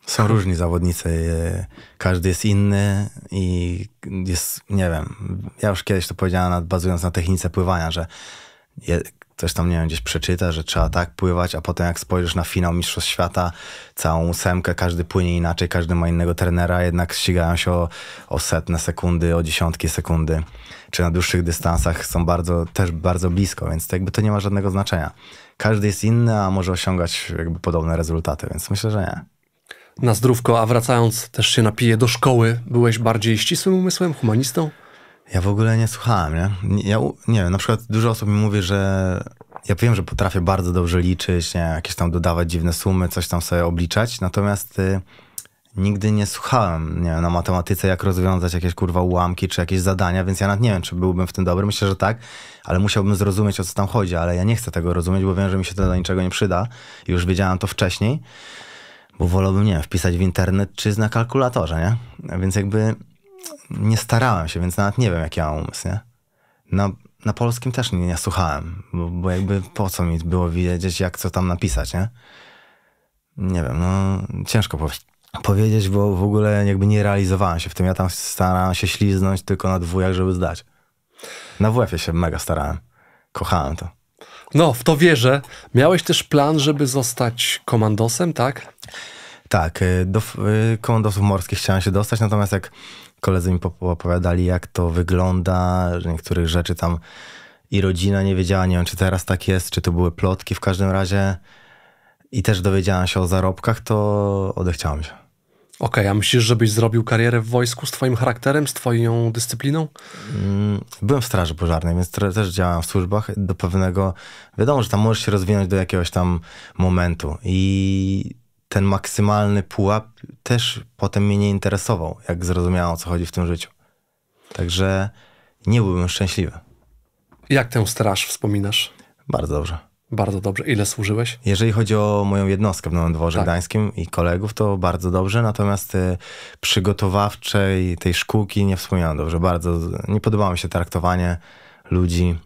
Są różni zawodnicy, e, każdy jest inny i jest, nie wiem, ja już kiedyś to powiedziałem, bazując na technice pływania, że coś tam, nie wiem, gdzieś przeczyta, że trzeba tak pływać, a potem jak spojrzysz na finał Mistrzostw Świata, całą ósemkę, każdy płynie inaczej, każdy ma innego trenera, jednak ścigają się o, o setne sekundy, o dziesiątki sekundy. Czy na dłuższych dystansach są bardzo, też bardzo blisko, więc to jakby to nie ma żadnego znaczenia. Każdy jest inny, a może osiągać jakby podobne rezultaty, więc myślę, że nie na zdrówko, a wracając też się napije do szkoły. Byłeś bardziej ścisłym umysłem, humanistą? Ja w ogóle nie słuchałem, nie? Ja, nie wiem, na przykład dużo osób mi mówi, że ja wiem, że potrafię bardzo dobrze liczyć, nie? jakieś tam dodawać dziwne sumy, coś tam sobie obliczać, natomiast y, nigdy nie słuchałem nie wiem, na matematyce, jak rozwiązać jakieś kurwa ułamki czy jakieś zadania, więc ja nawet nie wiem, czy byłbym w tym dobry. Myślę, że tak, ale musiałbym zrozumieć, o co tam chodzi, ale ja nie chcę tego rozumieć, bo wiem, że mi się to do niczego nie przyda. Już wiedziałem to wcześniej, bo wolałbym, nie wiem, wpisać w internet czy na kalkulatorze, nie? Więc jakby nie starałem się, więc nawet nie wiem, jaki mam umysł, nie? Na, na polskim też nie, nie słuchałem, bo, bo jakby po co mi było wiedzieć, jak co tam napisać, nie? Nie wiem, no ciężko powiedzieć powiedzieć, bo w ogóle jakby nie realizowałem się w tym. Ja tam starałem się śliznąć tylko na dwójach, żeby zdać. Na WF-ie się mega starałem. Kochałem to. No, w to wierzę. Miałeś też plan, żeby zostać komandosem, tak? Tak, y, do y, komandosów morskich chciałem się dostać, natomiast jak koledzy mi opowiadali, jak to wygląda, że niektórych rzeczy tam i rodzina nie wiedziała, nie wiem, czy teraz tak jest, czy to były plotki w każdym razie. I też dowiedziałam się o zarobkach, to odechciałam się. Okej, okay, a myślisz, żebyś zrobił karierę w wojsku z twoim charakterem, z twoją dyscypliną? Mm, byłem w straży pożarnej, więc też działałem w służbach do pewnego... Wiadomo, że tam możesz się rozwinąć do jakiegoś tam momentu i ten maksymalny pułap też potem mnie nie interesował, jak zrozumiałem o co chodzi w tym życiu. Także nie byłbym szczęśliwy. Jak tę straż wspominasz? Bardzo dobrze. Bardzo dobrze. Ile służyłeś? Jeżeli chodzi o moją jednostkę w Nowym Dworze tak. Gdańskim i kolegów, to bardzo dobrze. Natomiast e, przygotowawczej tej szkółki nie wspomniałem dobrze. Bardzo nie podobało mi się traktowanie ludzi.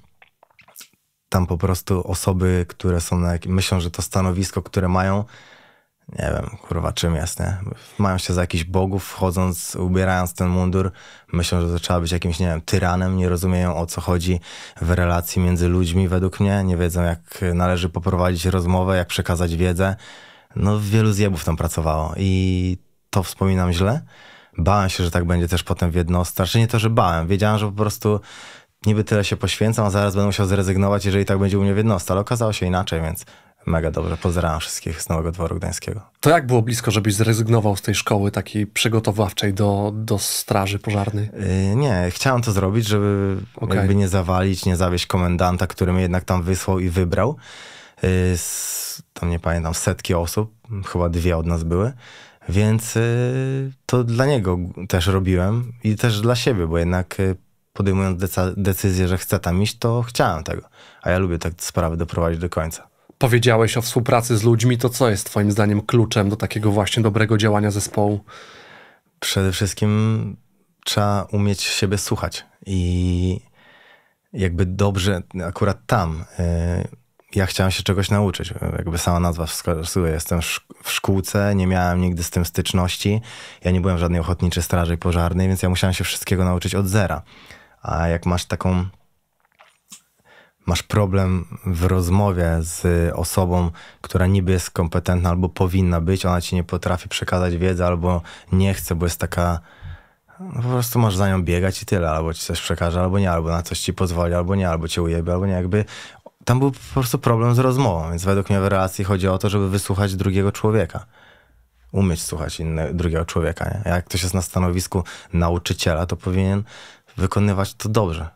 Tam po prostu osoby, które są na, myślą, że to stanowisko, które mają, nie wiem, kurwa, czym jest, nie? Mają się za jakichś bogów, wchodząc, ubierając ten mundur, myślą, że to trzeba być jakimś, nie wiem, tyranem, nie rozumieją o co chodzi w relacji między ludźmi, według mnie, nie wiedzą jak należy poprowadzić rozmowę, jak przekazać wiedzę. No, wielu zjebów tam pracowało i to wspominam źle. Bałem się, że tak będzie też potem w jednostce. Znaczy nie to, że bałem, wiedziałem, że po prostu niby tyle się poświęcam, a zaraz będę musiał zrezygnować, jeżeli tak będzie u mnie w jednostce, ale okazało się inaczej, więc mega dobrze. Pozdrawiam wszystkich z Nowego Dworu Gdańskiego. To jak było blisko, żebyś zrezygnował z tej szkoły takiej przygotowawczej do, do straży pożarnej? Yy, nie, chciałem to zrobić, żeby okay. jakby nie zawalić, nie zawieść komendanta, który mnie jednak tam wysłał i wybrał. Yy, z, tam nie pamiętam, setki osób, chyba dwie od nas były. Więc yy, to dla niego też robiłem i też dla siebie, bo jednak y, podejmując decyzję, że chcę tam iść, to chciałem tego. A ja lubię tak sprawy doprowadzić do końca powiedziałeś o współpracy z ludźmi, to co jest Twoim zdaniem kluczem do takiego właśnie dobrego działania zespołu? Przede wszystkim trzeba umieć siebie słuchać i jakby dobrze, akurat tam. Y, ja chciałem się czegoś nauczyć. Jakby sama nazwa wskazuje, jestem w szkółce, nie miałem nigdy z tym styczności. Ja nie byłem w żadnej ochotniczej straży pożarnej, więc ja musiałem się wszystkiego nauczyć od zera. A jak masz taką masz problem w rozmowie z osobą, która niby jest kompetentna albo powinna być, ona ci nie potrafi przekazać wiedzy albo nie chce, bo jest taka. No po prostu masz za nią biegać i tyle, albo ci coś przekaże, albo nie, albo na coś ci pozwoli, albo nie, albo cię ujebie, albo nie. Jakby tam był po prostu problem z rozmową, więc według mnie w relacji chodzi o to, żeby wysłuchać drugiego człowieka. Umieć słuchać inne, drugiego człowieka. Nie? Jak ktoś jest na stanowisku nauczyciela, to powinien wykonywać to dobrze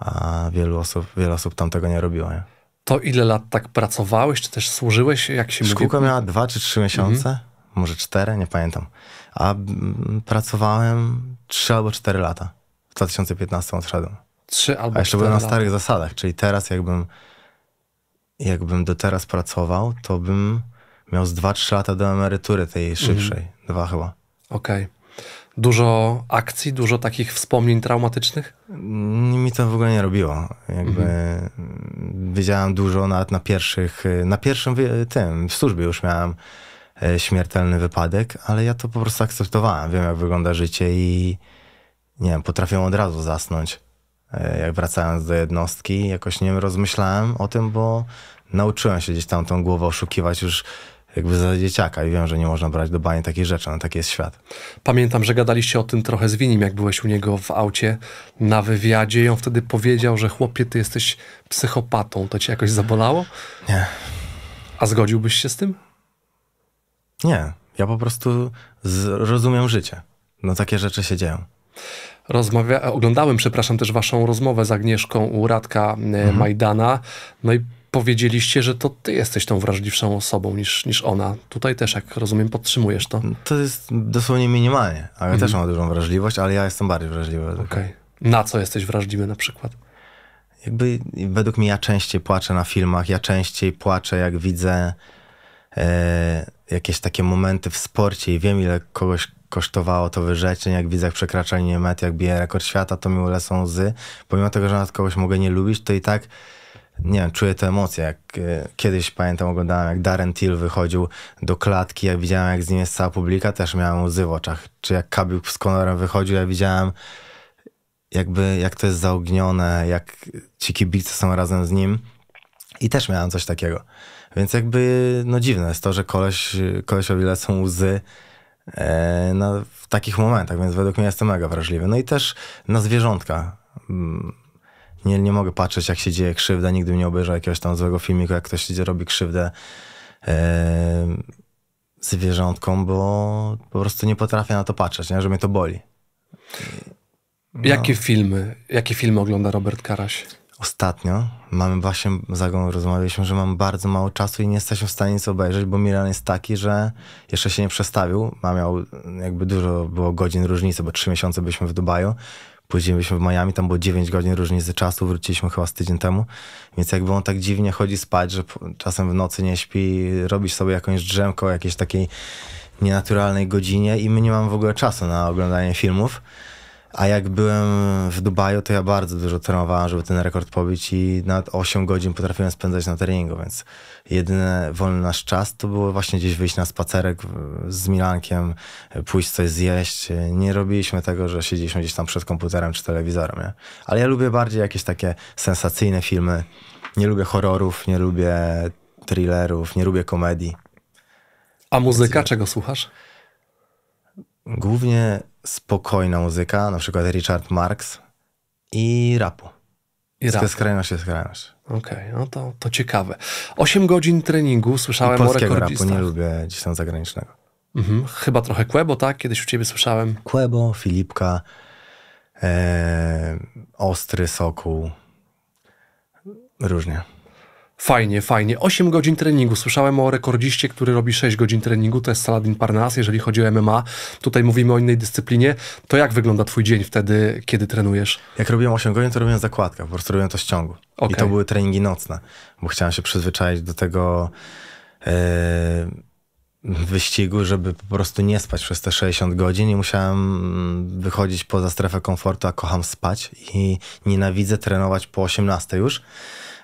a wielu osób, wiele osób tam tego nie robiło. Nie? To ile lat tak pracowałeś, czy też służyłeś, jak się Szkółka mówi? miała dwa czy trzy miesiące, mhm. może cztery, nie pamiętam. A pracowałem trzy albo cztery lata. W 2015 odszedłem. Trzy albo A jeszcze byłem na starych lata. zasadach, czyli teraz jakbym, jakbym do teraz pracował, to bym miał z dwa trzy lata do emerytury tej mhm. szybszej. Mhm. Dwa chyba. Okej. Okay. Dużo akcji, dużo takich wspomnień traumatycznych? Mm, mi to w ogóle nie robiło. Jakby mhm. wiedziałem dużo nawet na pierwszych, na pierwszym tym, w służbie już miałem e, śmiertelny wypadek, ale ja to po prostu akceptowałem. Wiem, jak wygląda życie i nie wiem, potrafię od razu zasnąć, e, jak wracając do jednostki. Jakoś nie rozmyślałem o tym, bo nauczyłem się gdzieś tam tą głowę oszukiwać już jakby za dzieciaka i wiem, że nie można brać do bani takich rzeczy, no taki jest świat. Pamiętam, że gadaliście o tym trochę z Winim, jak byłeś u niego w aucie na wywiadzie i on wtedy powiedział, że chłopie, ty jesteś psychopatą. To cię jakoś zabolało? Nie. A zgodziłbyś się z tym? Nie. Ja po prostu rozumiem życie. No takie rzeczy się dzieją. Rozmawia oglądałem, przepraszam, też waszą rozmowę z Agnieszką u Radka e, mhm. Majdana. No i powiedzieliście, że to ty jesteś tą wrażliwszą osobą niż, niż ona. Tutaj też, jak rozumiem, podtrzymujesz to. To jest dosłownie minimalnie, ale mhm. też mam dużą wrażliwość, ale ja jestem bardziej wrażliwy. Okej. Okay. Na co jesteś wrażliwy na przykład? Jakby według mnie ja częściej płaczę na filmach, ja częściej płaczę jak widzę e, jakieś takie momenty w sporcie i wiem ile kogoś kosztowało to wyrzeczeń, jak widzę jak przekracza met, jak bije rekord świata, to mi ulecą łzy. Pomimo tego, że nawet kogoś mogę nie lubić, to i tak nie wiem, czuję te emocje. Jak e, kiedyś pamiętam, oglądałem, jak Darren Till wychodził do klatki, jak widziałem, jak z nim jest cała publika, też miałem łzy w oczach. Czy jak Kabiuk z Konor'em wychodził, ja widziałem, jakby, jak to jest zaognione, jak ci kibice są razem z nim. I też miałem coś takiego. Więc jakby, no dziwne jest to, że koleś, wiele są łzy e, na, no, w takich momentach, więc według mnie jestem mega wrażliwy. No i też na zwierzątka mm, nie, nie mogę patrzeć, jak się dzieje krzywda, nigdy mnie obejrzał jakiegoś tam złego filmiku, jak ktoś robi krzywdę yy, e, zwierzątkom, bo po prostu nie potrafię na to patrzeć, nie? że mnie to boli. No. Jakie filmy, jakie filmy ogląda Robert Karaś? Ostatnio mamy właśnie z Agą rozmawialiśmy, że mam bardzo mało czasu i nie jesteśmy w stanie nic obejrzeć, bo Milan jest taki, że jeszcze się nie przestawił. a miał jakby dużo było godzin różnicy, bo trzy miesiące byliśmy w Dubaju. Później w Miami, tam było 9 godzin różnicy czasu, wróciliśmy chyba z tydzień temu, więc jakby on tak dziwnie chodzi spać, że czasem w nocy nie śpi, robisz sobie jakąś drzemkę o jakiejś takiej nienaturalnej godzinie i my nie mamy w ogóle czasu na oglądanie filmów. A jak byłem w Dubaju, to ja bardzo dużo trenowałem, żeby ten rekord pobić i nawet 8 godzin potrafiłem spędzać na treningu, więc jedyny wolny nasz czas to było właśnie gdzieś wyjść na spacerek z Milankiem, pójść coś zjeść. Nie robiliśmy tego, że siedzieliśmy gdzieś tam przed komputerem czy telewizorem, nie? Ale ja lubię bardziej jakieś takie sensacyjne filmy. Nie lubię horrorów, nie lubię thrillerów, nie lubię komedii. A muzyka więc... czego słuchasz? Głównie spokojna muzyka, na przykład Richard Marx i rapu. I rap. Skrajność jest skrajność. Okej, okay, no to, to ciekawe. 8 godzin treningu, słyszałem I polskiego rapu, nie lubię gdzieś tam zagranicznego. Mhm, chyba trochę Kwebo, tak? Kiedyś u ciebie słyszałem. Kwebo, Filipka, e, Ostry Sokół, różnie. Fajnie, fajnie. 8 godzin treningu. Słyszałem o rekordziście, który robi 6 godzin treningu. To jest Saladin Parnas, jeżeli chodzi o MMA. Tutaj mówimy o innej dyscyplinie. To jak wygląda twój dzień wtedy, kiedy trenujesz? Jak robiłem 8 godzin, to robiłem zakładkę. Po prostu robiłem to z ciągu. Okay. I to były treningi nocne, bo chciałem się przyzwyczaić do tego yy, wyścigu, żeby po prostu nie spać przez te 60 godzin i musiałem wychodzić poza strefę komfortu, a kocham spać i nienawidzę trenować po 18 już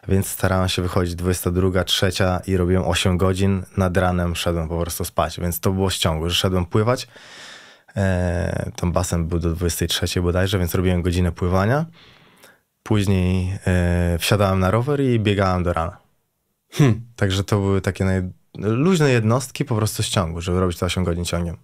więc starałem się wychodzić 22, 3 i robiłem 8 godzin. Nad ranem szedłem po prostu spać, więc to było z że szedłem pływać. E, basem basen był do 23 bodajże, więc robiłem godzinę pływania. Później e, wsiadałem na rower i biegałem do rana. Hmm. Także to były takie naj, luźne jednostki po prostu z ciągu, żeby robić to 8 godzin ciągiem.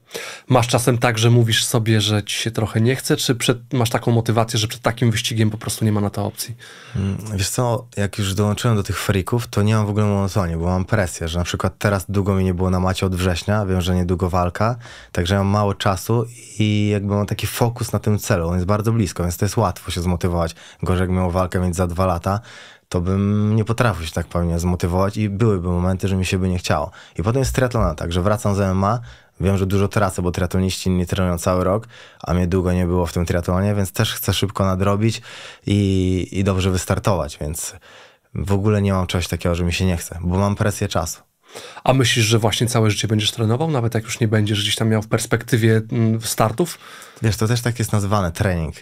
Masz czasem tak, że mówisz sobie, że ci się trochę nie chce, czy przed, masz taką motywację, że przed takim wyścigiem po prostu nie ma na to opcji? Mm, wiesz co, jak już dołączyłem do tych frików, to nie mam w ogóle monotonii, bo mam presję, że na przykład teraz długo mi nie było na macie od września, wiem, że niedługo walka, także mam mało czasu i jakby mam taki fokus na tym celu, on jest bardzo blisko, więc to jest łatwo się zmotywować. Gorzej jak miał walkę mieć za dwa lata, to bym nie potrafił się tak pewnie zmotywować i byłyby momenty, że mi się by nie chciało. I potem jest triatlona, tak, że wracam z MMA, wiem, że dużo tracę, bo triatloniści nie trenują cały rok, a mnie długo nie było w tym triatlonie, więc też chcę szybko nadrobić i, i dobrze wystartować, więc w ogóle nie mam czegoś takiego, że mi się nie chce, bo mam presję czasu. A myślisz, że właśnie całe życie będziesz trenował, nawet jak już nie będziesz gdzieś tam miał w perspektywie mm, startów? Wiesz, to też tak jest nazwane trening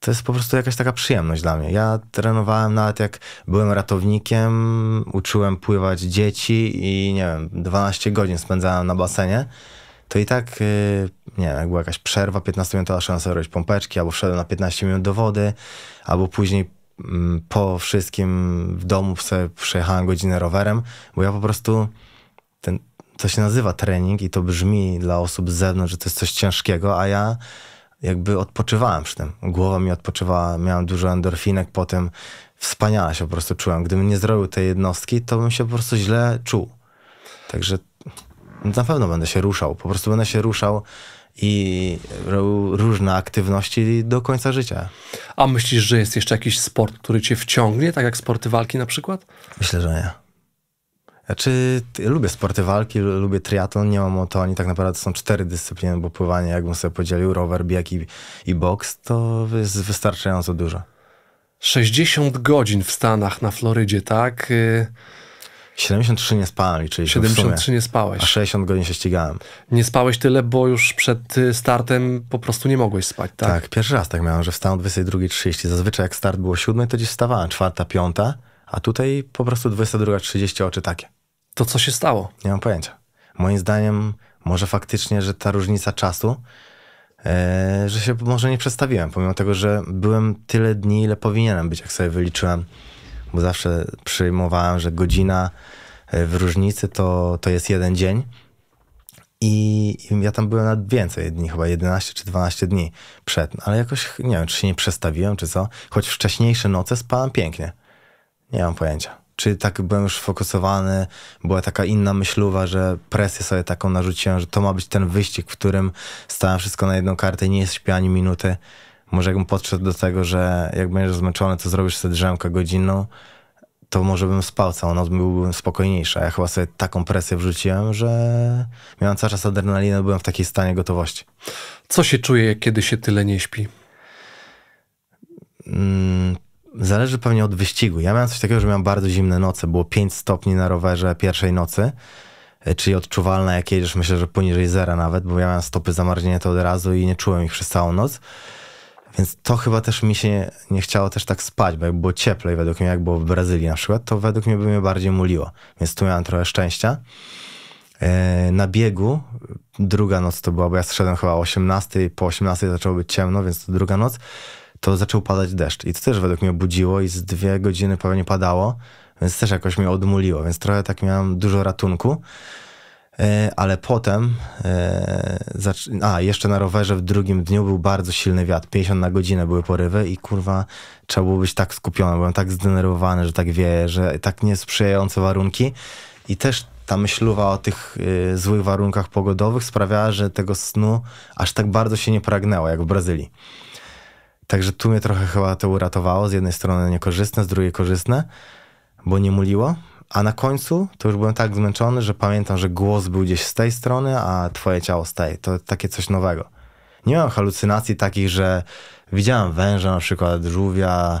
to jest po prostu jakaś taka przyjemność dla mnie. Ja trenowałem nawet jak byłem ratownikiem, uczyłem pływać dzieci i nie wiem, 12 godzin spędzałem na basenie. To i tak, y, nie wiem, jak była jakaś przerwa, 15-minutowa szansa robić pompeczki, albo wszedłem na 15 minut do wody, albo później mm, po wszystkim w domu sobie przejechałem godzinę rowerem, bo ja po prostu ten, to się nazywa trening i to brzmi dla osób z zewnątrz, że to jest coś ciężkiego, a ja jakby odpoczywałem przy tym. Głowa mi odpoczywała, miałem dużo endorfinek po tym. Wspaniale się po prostu czułem. Gdybym nie zrobił tej jednostki, to bym się po prostu źle czuł. Także na pewno będę się ruszał. Po prostu będę się ruszał i robił różne aktywności do końca życia. A myślisz, że jest jeszcze jakiś sport, który cię wciągnie, tak jak sporty walki na przykład? Myślę, że nie. Znaczy, lubię sporty walki, lubię triatlon, nie mam o to ani tak naprawdę są cztery dyscypliny, bo pływanie, jakbym sobie podzielił, rower, bieg i, i boks, to jest wystarczająco dużo. 60 godzin w Stanach na Florydzie, tak? 73 y, nie spałem, czyli 73 sumie, nie spałeś. A 60 godzin się ścigałem. Nie spałeś tyle, bo już przed y, startem po prostu nie mogłeś spać, tak? Tak, pierwszy raz tak miałem, że wstałem o 22.30. Zazwyczaj jak start było 7, to gdzieś wstawałem, 4, 5, a tutaj po prostu 22.30 oczy takie. To co się stało? Nie mam pojęcia. Moim zdaniem może faktycznie, że ta różnica czasu, e, że się może nie przestawiłem, pomimo tego, że byłem tyle dni, ile powinienem być, jak sobie wyliczyłem, bo zawsze przyjmowałem, że godzina e, w różnicy to, to jest jeden dzień. I, I ja tam byłem na więcej dni, chyba 11 czy 12 dni przed, ale jakoś nie wiem, czy się nie przestawiłem, czy co. Choć wcześniejsze noce spałem pięknie. Nie mam pojęcia czy tak byłem już fokusowany, była taka inna myślowa, że presję sobie taką narzuciłem, że to ma być ten wyścig, w którym stałem wszystko na jedną kartę i nie jest ani minuty. Może jakbym podszedł do tego, że jak będziesz zmęczony, to zrobisz sobie drzemkę godzinną, to może bym spał całą noc, byłbym spokojniejszy. A ja chyba sobie taką presję wrzuciłem, że miałem cały czas adrenalinę, byłem w takiej stanie gotowości. Co się czuje, kiedy się tyle nie śpi? Hmm zależy pewnie od wyścigu. Ja miałem coś takiego, że miałem bardzo zimne noce, było 5 stopni na rowerze pierwszej nocy, e, czyli odczuwalne jak jedziesz, myślę, że poniżej zera nawet, bo ja miałem stopy zamarznięte od razu i nie czułem ich przez całą noc. Więc to chyba też mi się nie, nie, chciało też tak spać, bo jak było cieplej według mnie, jak było w Brazylii na przykład, to według mnie by mnie bardziej muliło. Więc tu miałem trochę szczęścia. E, na biegu druga noc to była, bo ja zszedłem chyba o 18, po 18 zaczęło być ciemno, więc to druga noc to zaczął padać deszcz. I to też według mnie budziło i z dwie godziny pewnie padało, więc też jakoś mnie odmuliło, więc trochę tak miałem dużo ratunku. E, ale potem, e, a jeszcze na rowerze w drugim dniu był bardzo silny wiatr, 50 na godzinę były porywy i kurwa trzeba było być tak skupiony, byłem tak zdenerwowany, że tak wieje, że tak niesprzyjające warunki i też ta myśluwa o tych y, złych warunkach pogodowych sprawiała, że tego snu aż tak bardzo się nie pragnęło, jak w Brazylii. Także tu mnie trochę chyba to uratowało. Z jednej strony niekorzystne, z drugiej korzystne, bo nie muliło. A na końcu to już byłem tak zmęczony, że pamiętam, że głos był gdzieś z tej strony, a twoje ciało z tej. To takie coś nowego. Nie miałem halucynacji takich, że widziałem węża, na przykład żółwia,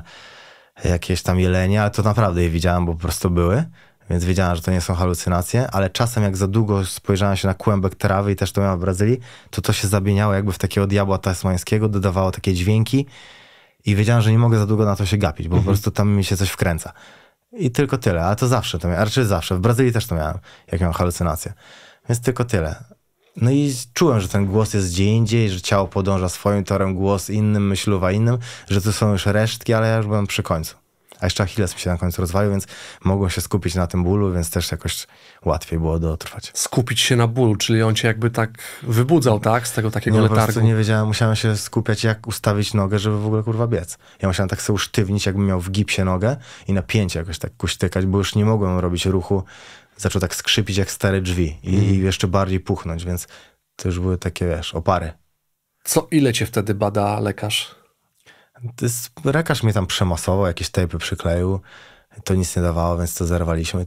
jakieś tam jelenia, ale to naprawdę je widziałem, bo po prostu były więc wiedziałem, że to nie są halucynacje, ale czasem jak za długo spojrzałem się na kłębek trawy i też to miałem w Brazylii, to to się zabieniało jakby w takiego diabła tasmańskiego, dodawało takie dźwięki i wiedziałem, że nie mogę za długo na to się gapić, bo po mhm. prostu tam mi się coś wkręca. I tylko tyle, a to zawsze to miałem, raczej zawsze, w Brazylii też to miałem, jak miałem halucynacje. Więc tylko tyle. No i czułem, że ten głos jest gdzie indziej, że ciało podąża swoim torem, głos innym, myślowa innym, że tu są już resztki, ale ja już byłem przy końcu. A jeszcze Achilles mi się na końcu rozwalił, więc mogłem się skupić na tym bólu, więc też jakoś łatwiej było dotrwać. Skupić się na bólu, czyli on cię jakby tak wybudzał, tak? Z tego takiego nie, letargu. nie wiedziałem, musiałem się skupiać, jak ustawić nogę, żeby w ogóle kurwa biec. Ja musiałem tak sobie usztywnić, jakbym miał w gipsie nogę i napięcie jakoś tak kuśtykać, bo już nie mogłem robić ruchu. Zaczął tak skrzypić jak stare drzwi i, mm. i jeszcze bardziej puchnąć, więc to już były takie, wiesz, opary. Co ile cię wtedy bada lekarz? Rakarz mnie tam przemasował, jakieś tejpy przykleił, to nic nie dawało, więc to zerwaliśmy i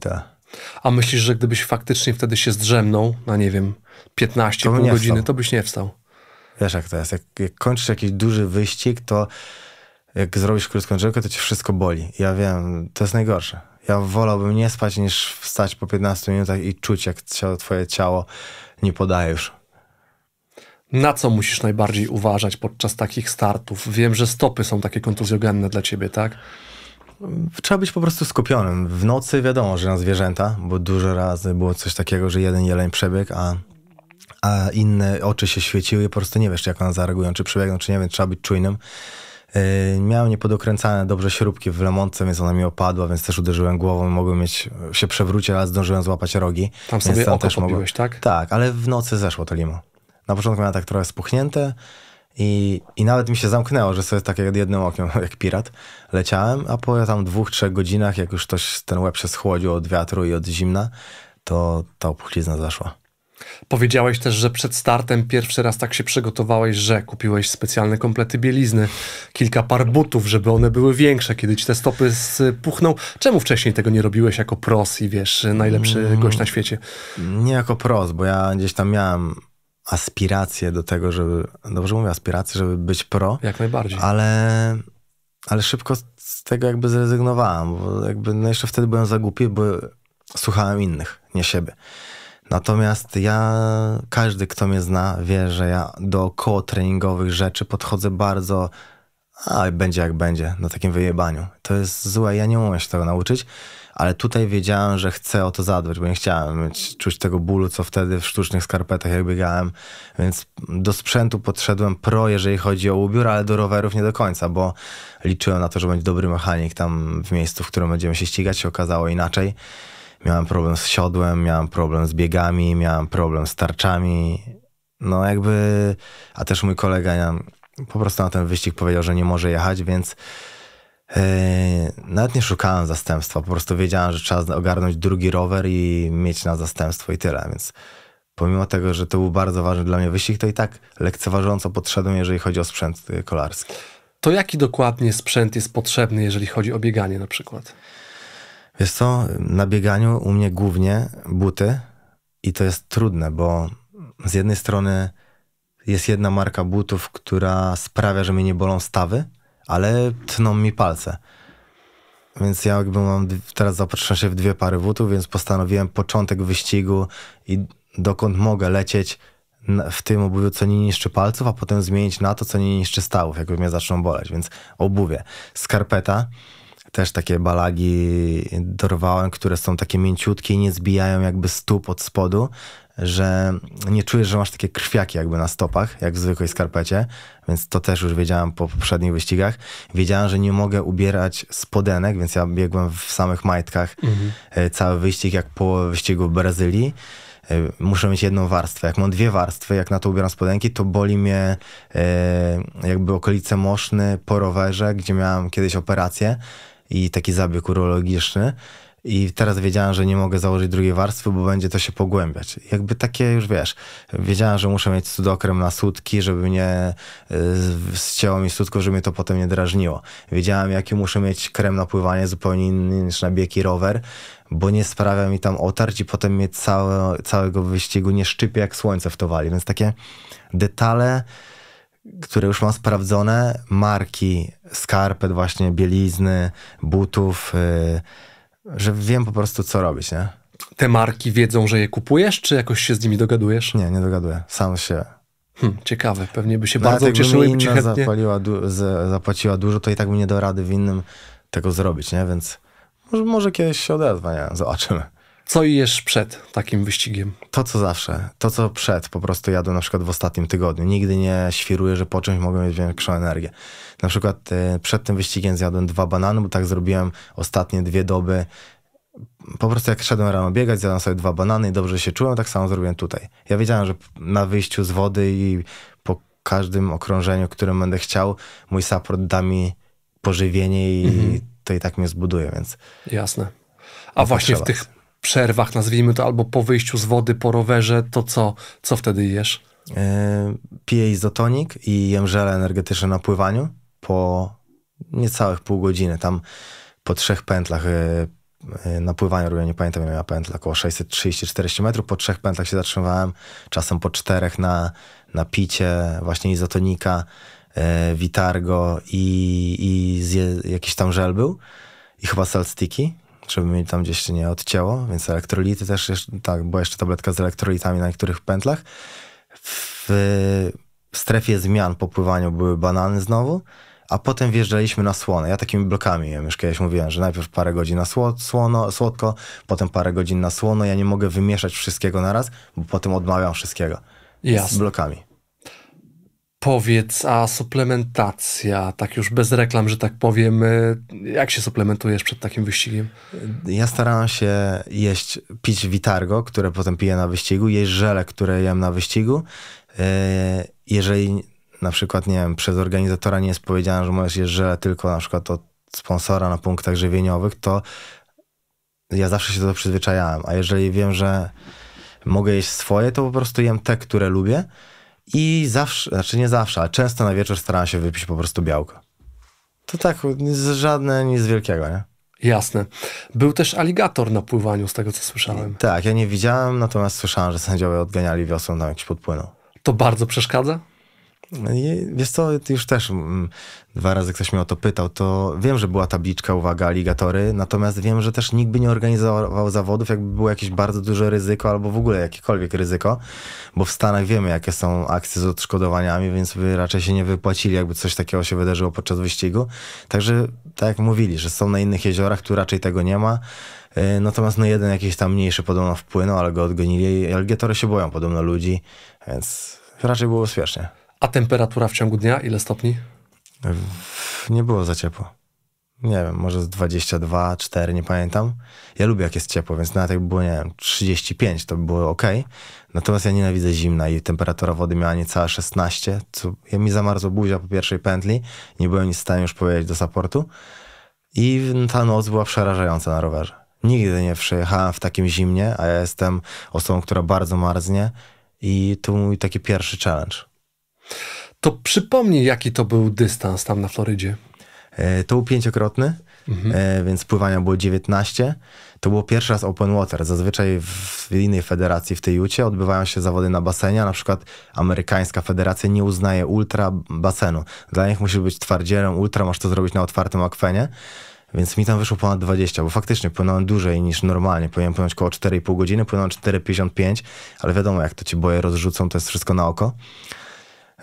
A myślisz, że gdybyś faktycznie wtedy się zdrzemnął na, nie wiem, 15, to pół godziny, wstał. to byś nie wstał? Wiesz jak to jest, jak, jak kończysz jakiś duży wyścig, to jak zrobisz krótką drzewkę, to cię wszystko boli. Ja wiem, to jest najgorsze. Ja wolałbym nie spać niż wstać po 15 minutach i czuć, jak twoje ciało nie podaje już na co musisz najbardziej uważać podczas takich startów? Wiem, że stopy są takie kontuzjogenne dla ciebie, tak? Trzeba być po prostu skupionym. W nocy wiadomo, że na zwierzęta, bo dużo razy było coś takiego, że jeden jeleń przebiegł, a, a inne oczy się świeciły i po prostu nie wiesz, jak one zareagują, czy przebiegną, czy nie, więc trzeba być czujnym. Yy, miałem niepodokręcane dobrze śrubki w lemonce, więc ona mi opadła, więc też uderzyłem głową, mogłem mieć, się przewrócić, ale zdążyłem złapać rogi. Tam sobie tam oko też mogłeś, tak? Tak, ale w nocy zeszło to limo na początku miałem tak trochę spuchnięte i, i nawet mi się zamknęło, że sobie tak jak jednym okiem, jak pirat, leciałem, a po tam dwóch, trzech godzinach, jak już ktoś ten łeb się schłodził od wiatru i od zimna, to ta opuchlizna zaszła. Powiedziałeś też, że przed startem pierwszy raz tak się przygotowałeś, że kupiłeś specjalne komplety bielizny, kilka par butów, żeby one były większe, kiedy ci te stopy spuchną. Czemu wcześniej tego nie robiłeś jako pros i wiesz, najlepszy mm. gość na świecie? Nie jako pros, bo ja gdzieś tam miałem aspiracje do tego, żeby, dobrze no mówię, aspiracje, żeby być pro. Jak najbardziej. Ale, ale szybko z tego jakby zrezygnowałem, bo jakby, no jeszcze wtedy byłem za głupi, bo słuchałem innych, nie siebie. Natomiast ja, każdy kto mnie zna, wie, że ja do koło treningowych rzeczy podchodzę bardzo, a będzie jak będzie, na takim wyjebaniu. To jest złe, ja nie umiem się tego nauczyć ale tutaj wiedziałem, że chcę o to zadbać, bo nie chciałem mieć, czuć tego bólu, co wtedy w sztucznych skarpetach, jak biegałem. Więc do sprzętu podszedłem pro, jeżeli chodzi o ubiór, ale do rowerów nie do końca, bo liczyłem na to, że będzie dobry mechanik tam w miejscu, w którym będziemy się ścigać, się okazało inaczej. Miałem problem z siodłem, miałem problem z biegami, miałem problem z tarczami. No jakby, a też mój kolega, ja, po prostu na ten wyścig powiedział, że nie może jechać, więc E, nawet nie szukałem zastępstwa, po prostu wiedziałem, że trzeba ogarnąć drugi rower i mieć na zastępstwo i tyle, więc pomimo tego, że to był bardzo ważny dla mnie wyścig, to i tak lekceważąco podszedłem, jeżeli chodzi o sprzęt e, kolarski. To jaki dokładnie sprzęt jest potrzebny, jeżeli chodzi o bieganie na przykład? Wiesz co, na bieganiu u mnie głównie buty i to jest trudne, bo z jednej strony jest jedna marka butów, która sprawia, że mnie nie bolą stawy, ale tną mi palce. Więc ja jakby mam, teraz zapatrzę się w dwie pary butów, więc postanowiłem początek wyścigu i dokąd mogę lecieć w tym obuwiu, co nie niszczy palców, a potem zmienić na to, co nie niszczy stałów, jakby mnie zaczną boleć, więc obuwie. Skarpeta, też takie balagi dorwałem, które są takie mięciutkie i nie zbijają jakby stóp od spodu, że nie czujesz, że masz takie krwiaki jakby na stopach, jak w zwykłej skarpecie, więc to też już wiedziałem po poprzednich wyścigach. Wiedziałem, że nie mogę ubierać spodenek, więc ja biegłem w samych majtkach mhm. E, cały wyścig, jak po wyścigu w Brazylii e, muszę mieć jedną warstwę. Jak mam dwie warstwy, jak na to ubieram spodenki, to boli mnie e, jakby okolice moszny po rowerze, gdzie miałem kiedyś operację i taki zabieg urologiczny i teraz wiedziałem, że nie mogę założyć drugiej warstwy, bo będzie to się pogłębiać. Jakby takie już wiesz, wiedziałem, że muszę mieć sudokrem na sutki, żeby mnie y, z ścięło mi sutko, żeby mnie to potem nie drażniło. Wiedziałem, jaki muszę mieć krem na pływanie, zupełnie inny niż na biegi rower, bo nie sprawia mi tam otarć i potem mnie całe, całego wyścigu nie szczypie jak słońce w towali. Więc takie detale które już mam sprawdzone, marki skarpet, właśnie bielizny, butów, yy, że wiem po prostu, co robić, nie? Te marki wiedzą, że je kupujesz, czy jakoś się z nimi dogadujesz? Nie, nie dogaduję. Sam się. Hm, ciekawe, pewnie by się Nawet bardzo ucieszyły. Tak, Jakby chętnie... zapaliła du zapłaciła dużo, to i tak by nie rady w innym tego zrobić, nie? Więc może, może kiedyś się odezwa, nie? Zobaczymy. Co jesz przed takim wyścigiem? To, co zawsze. To, co przed. Po prostu jadę na przykład w ostatnim tygodniu. Nigdy nie świruję, że po czymś mogę mieć większą energię. Na przykład y, przed tym wyścigiem zjadłem dwa banany, bo tak zrobiłem ostatnie dwie doby. Po prostu jak szedłem rano biegać, zjadłem sobie dwa banany i dobrze się czułem, tak samo zrobiłem tutaj. Ja wiedziałem, że na wyjściu z wody i po każdym okrążeniu, którym będę chciał, mój support da mi pożywienie i mhm. to i tak mnie zbuduje, więc... Jasne. A właśnie w tych przerwach, nazwijmy to, albo po wyjściu z wody, po rowerze, to co, co wtedy jesz? E, piję izotonik i jem żele energetyczne na pływaniu po niecałych pół godziny. Tam po trzech pętlach e, e, na pływaniu nie pamiętam ile miałem pętla, około 630-40 metrów. Po trzech pętlach się zatrzymywałem, czasem po czterech na, na picie właśnie izotonika, witargo i, i jakiś tam żel był i chyba salstiki żeby mi tam gdzieś nie odcięło, więc elektrolity też, jeszcze, tak, była jeszcze tabletka z elektrolitami na niektórych pętlach. W strefie zmian po pływaniu były banany znowu, a potem wjeżdżaliśmy na słone. Ja takimi blokami jem, już kiedyś mówiłem, że najpierw parę godzin na sło, słono, słodko, potem parę godzin na słono. Ja nie mogę wymieszać wszystkiego naraz, bo potem odmawiam wszystkiego. Jasne. Z blokami. Powiedz, a suplementacja, tak już bez reklam, że tak powiem, y, jak się suplementujesz przed takim wyścigiem? Ja starałem się jeść, pić Vitargo, które potem piję na wyścigu, jeść żele, które jem na wyścigu. Y, jeżeli na przykład, nie wiem, przez organizatora nie jest powiedziane, że możesz jeść żele tylko na przykład od sponsora na punktach żywieniowych, to ja zawsze się do tego przyzwyczajałem. A jeżeli wiem, że mogę jeść swoje, to po prostu jem te, które lubię. I zawsze, znaczy nie zawsze, ale często na wieczór starałem się wypić po prostu białko. To tak, żadne, nic wielkiego, nie? Jasne. Był też aligator na pływaniu, z tego co słyszałem. Tak, ja nie widziałem, natomiast słyszałem, że sędziowie odganiali wiosną, tam jakiś podpłynął. To bardzo przeszkadza? I to już też mm, dwa razy ktoś mnie o to pytał, to wiem, że była tabliczka, uwaga, aligatory, natomiast wiem, że też nikt by nie organizował zawodów, jakby było jakieś bardzo duże ryzyko, albo w ogóle jakiekolwiek ryzyko, bo w Stanach wiemy, jakie są akcje z odszkodowaniami, więc by raczej się nie wypłacili, jakby coś takiego się wydarzyło podczas wyścigu. Także, tak jak mówili, że są na innych jeziorach, tu raczej tego nie ma. Y, natomiast na no, jeden jakiś tam mniejszy podobno wpłynął, ale go odgonili. Algetory się boją podobno ludzi, więc raczej było śmiesznie. A temperatura w ciągu dnia ile stopni? Nie było za ciepło. Nie wiem, może z 22, 4, nie pamiętam. Ja lubię jak jest ciepło, więc nawet jak było, nie wiem, 35, to by było ok. Natomiast ja nienawidzę zimna i temperatura wody miała niecałe 16, co ja mi zamarzło buzia po pierwszej pętli. Nie byłem nic w stanie już powiedzieć do supportu. I ta noc była przerażająca na rowerze. Nigdy nie przejechałem w takim zimnie, a ja jestem osobą, która bardzo marznie. I to mój taki pierwszy challenge to przypomnij, jaki to był dystans tam na Florydzie. E, to był pięciokrotny, mhm. E, więc pływania było 19. To było pierwszy raz open water. Zazwyczaj w innej federacji w tej Jucie odbywają się zawody na basenie, na przykład amerykańska federacja nie uznaje ultra basenu. Dla nich musisz być twardzielem ultra, masz to zrobić na otwartym akwenie. Więc mi tam wyszło ponad 20, bo faktycznie płynąłem dłużej niż normalnie. Powinienem płynąć około 4,5 godziny, płynąłem 4,55, ale wiadomo, jak to ci boje rozrzucą, to jest wszystko na oko.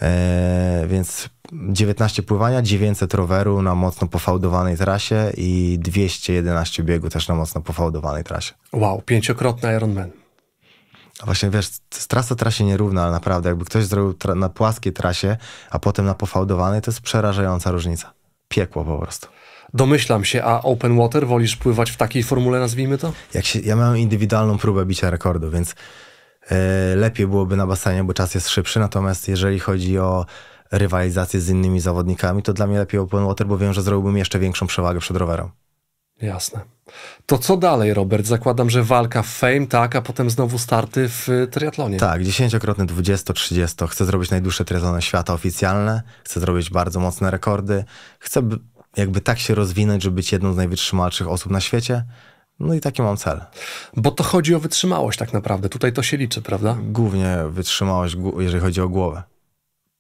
E, więc 19 pływania, 900 roweru na mocno pofałdowanej trasie i 211 biegu też na mocno pofałdowanej trasie. Wow, pięciokrotny Ironman. Właśnie wiesz, trasa trasie nierówna, ale naprawdę, jakby ktoś zrobił na płaskiej trasie, a potem na pofałdowanej, to jest przerażająca różnica. Piekło po prostu. Domyślam się, a open water wolisz pływać w takiej formule, nazwijmy to? Jak się, ja miałem indywidualną próbę bicia rekordu, więc E, lepiej byłoby na basenie, bo czas jest szybszy. Natomiast jeżeli chodzi o rywalizację z innymi zawodnikami, to dla mnie lepiej open water, bo wiem, że zrobiłbym jeszcze większą przewagę przed rowerem. Jasne. To co dalej, Robert? Zakładam, że walka w fame, tak, a potem znowu starty w y, triatlonie. Tak, dziesięciokrotny, 20, 30. Chcę zrobić najdłuższe triatlony świata oficjalne, chcę zrobić bardzo mocne rekordy, chcę jakby tak się rozwinąć, żeby być jedną z najwytrzymalszych osób na świecie, no i taki mam cel. Bo to chodzi o wytrzymałość tak naprawdę. Tutaj to się liczy, prawda? Głównie wytrzymałość, jeżeli chodzi o głowę.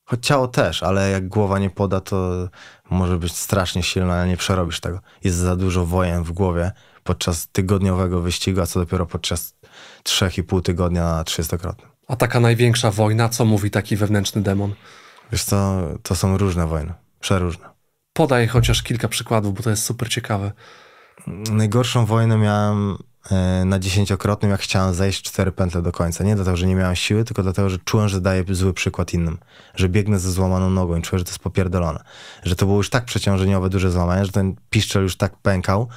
Choć ciało też, ale jak głowa nie poda, to może być strasznie silna, ale nie przerobisz tego. Jest za dużo wojen w głowie podczas tygodniowego wyścigu, a co dopiero podczas 3,5 tygodnia na 30-krotnym. A taka największa wojna, co mówi taki wewnętrzny demon? Wiesz co, to są różne wojny, przeróżne. Podaj chociaż kilka przykładów, bo to jest super ciekawe najgorszą wojnę miałem e, na dziesięciokrotnym, jak chciałem zejść cztery pętle do końca. Nie dlatego, że nie miałem siły, tylko dlatego, że czułem, że daję zły przykład innym. Że biegnę ze złamaną nogą i czułem, że to jest popierdolone. Że to było już tak przeciążeniowe, duże złamanie, że ten piszczel już tak pękał,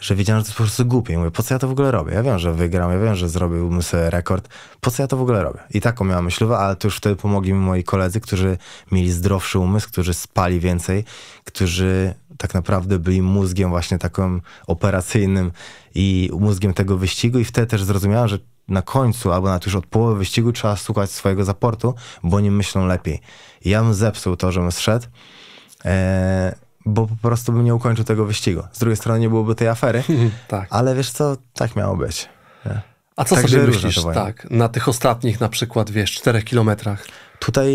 że wiedziałem, że to jest po prostu głupie. I mówię, po co ja to w ogóle robię? Ja wiem, że wygram, ja wiem, że zrobiłbym sobie rekord. Po co ja to w ogóle robię? I taką miałem myślowę, ale to już wtedy pomogli mi moi koledzy, którzy mieli zdrowszy umysł, którzy spali więcej, którzy tak naprawdę byli mózgiem właśnie takim operacyjnym i mózgiem tego wyścigu i wtedy też zrozumiałem, że na końcu albo nawet już od połowy wyścigu trzeba słuchać swojego zaportu, bo oni myślą lepiej. I ja bym zepsuł to, żebym zszedł, e, bo po prostu bym nie ukończył tego wyścigu. Z drugiej strony nie byłoby tej afery, tak. ale wiesz co, tak miało być. Nie? A co Także sobie myślisz tak, na tych ostatnich na przykład, wiesz, czterech kilometrach? Tutaj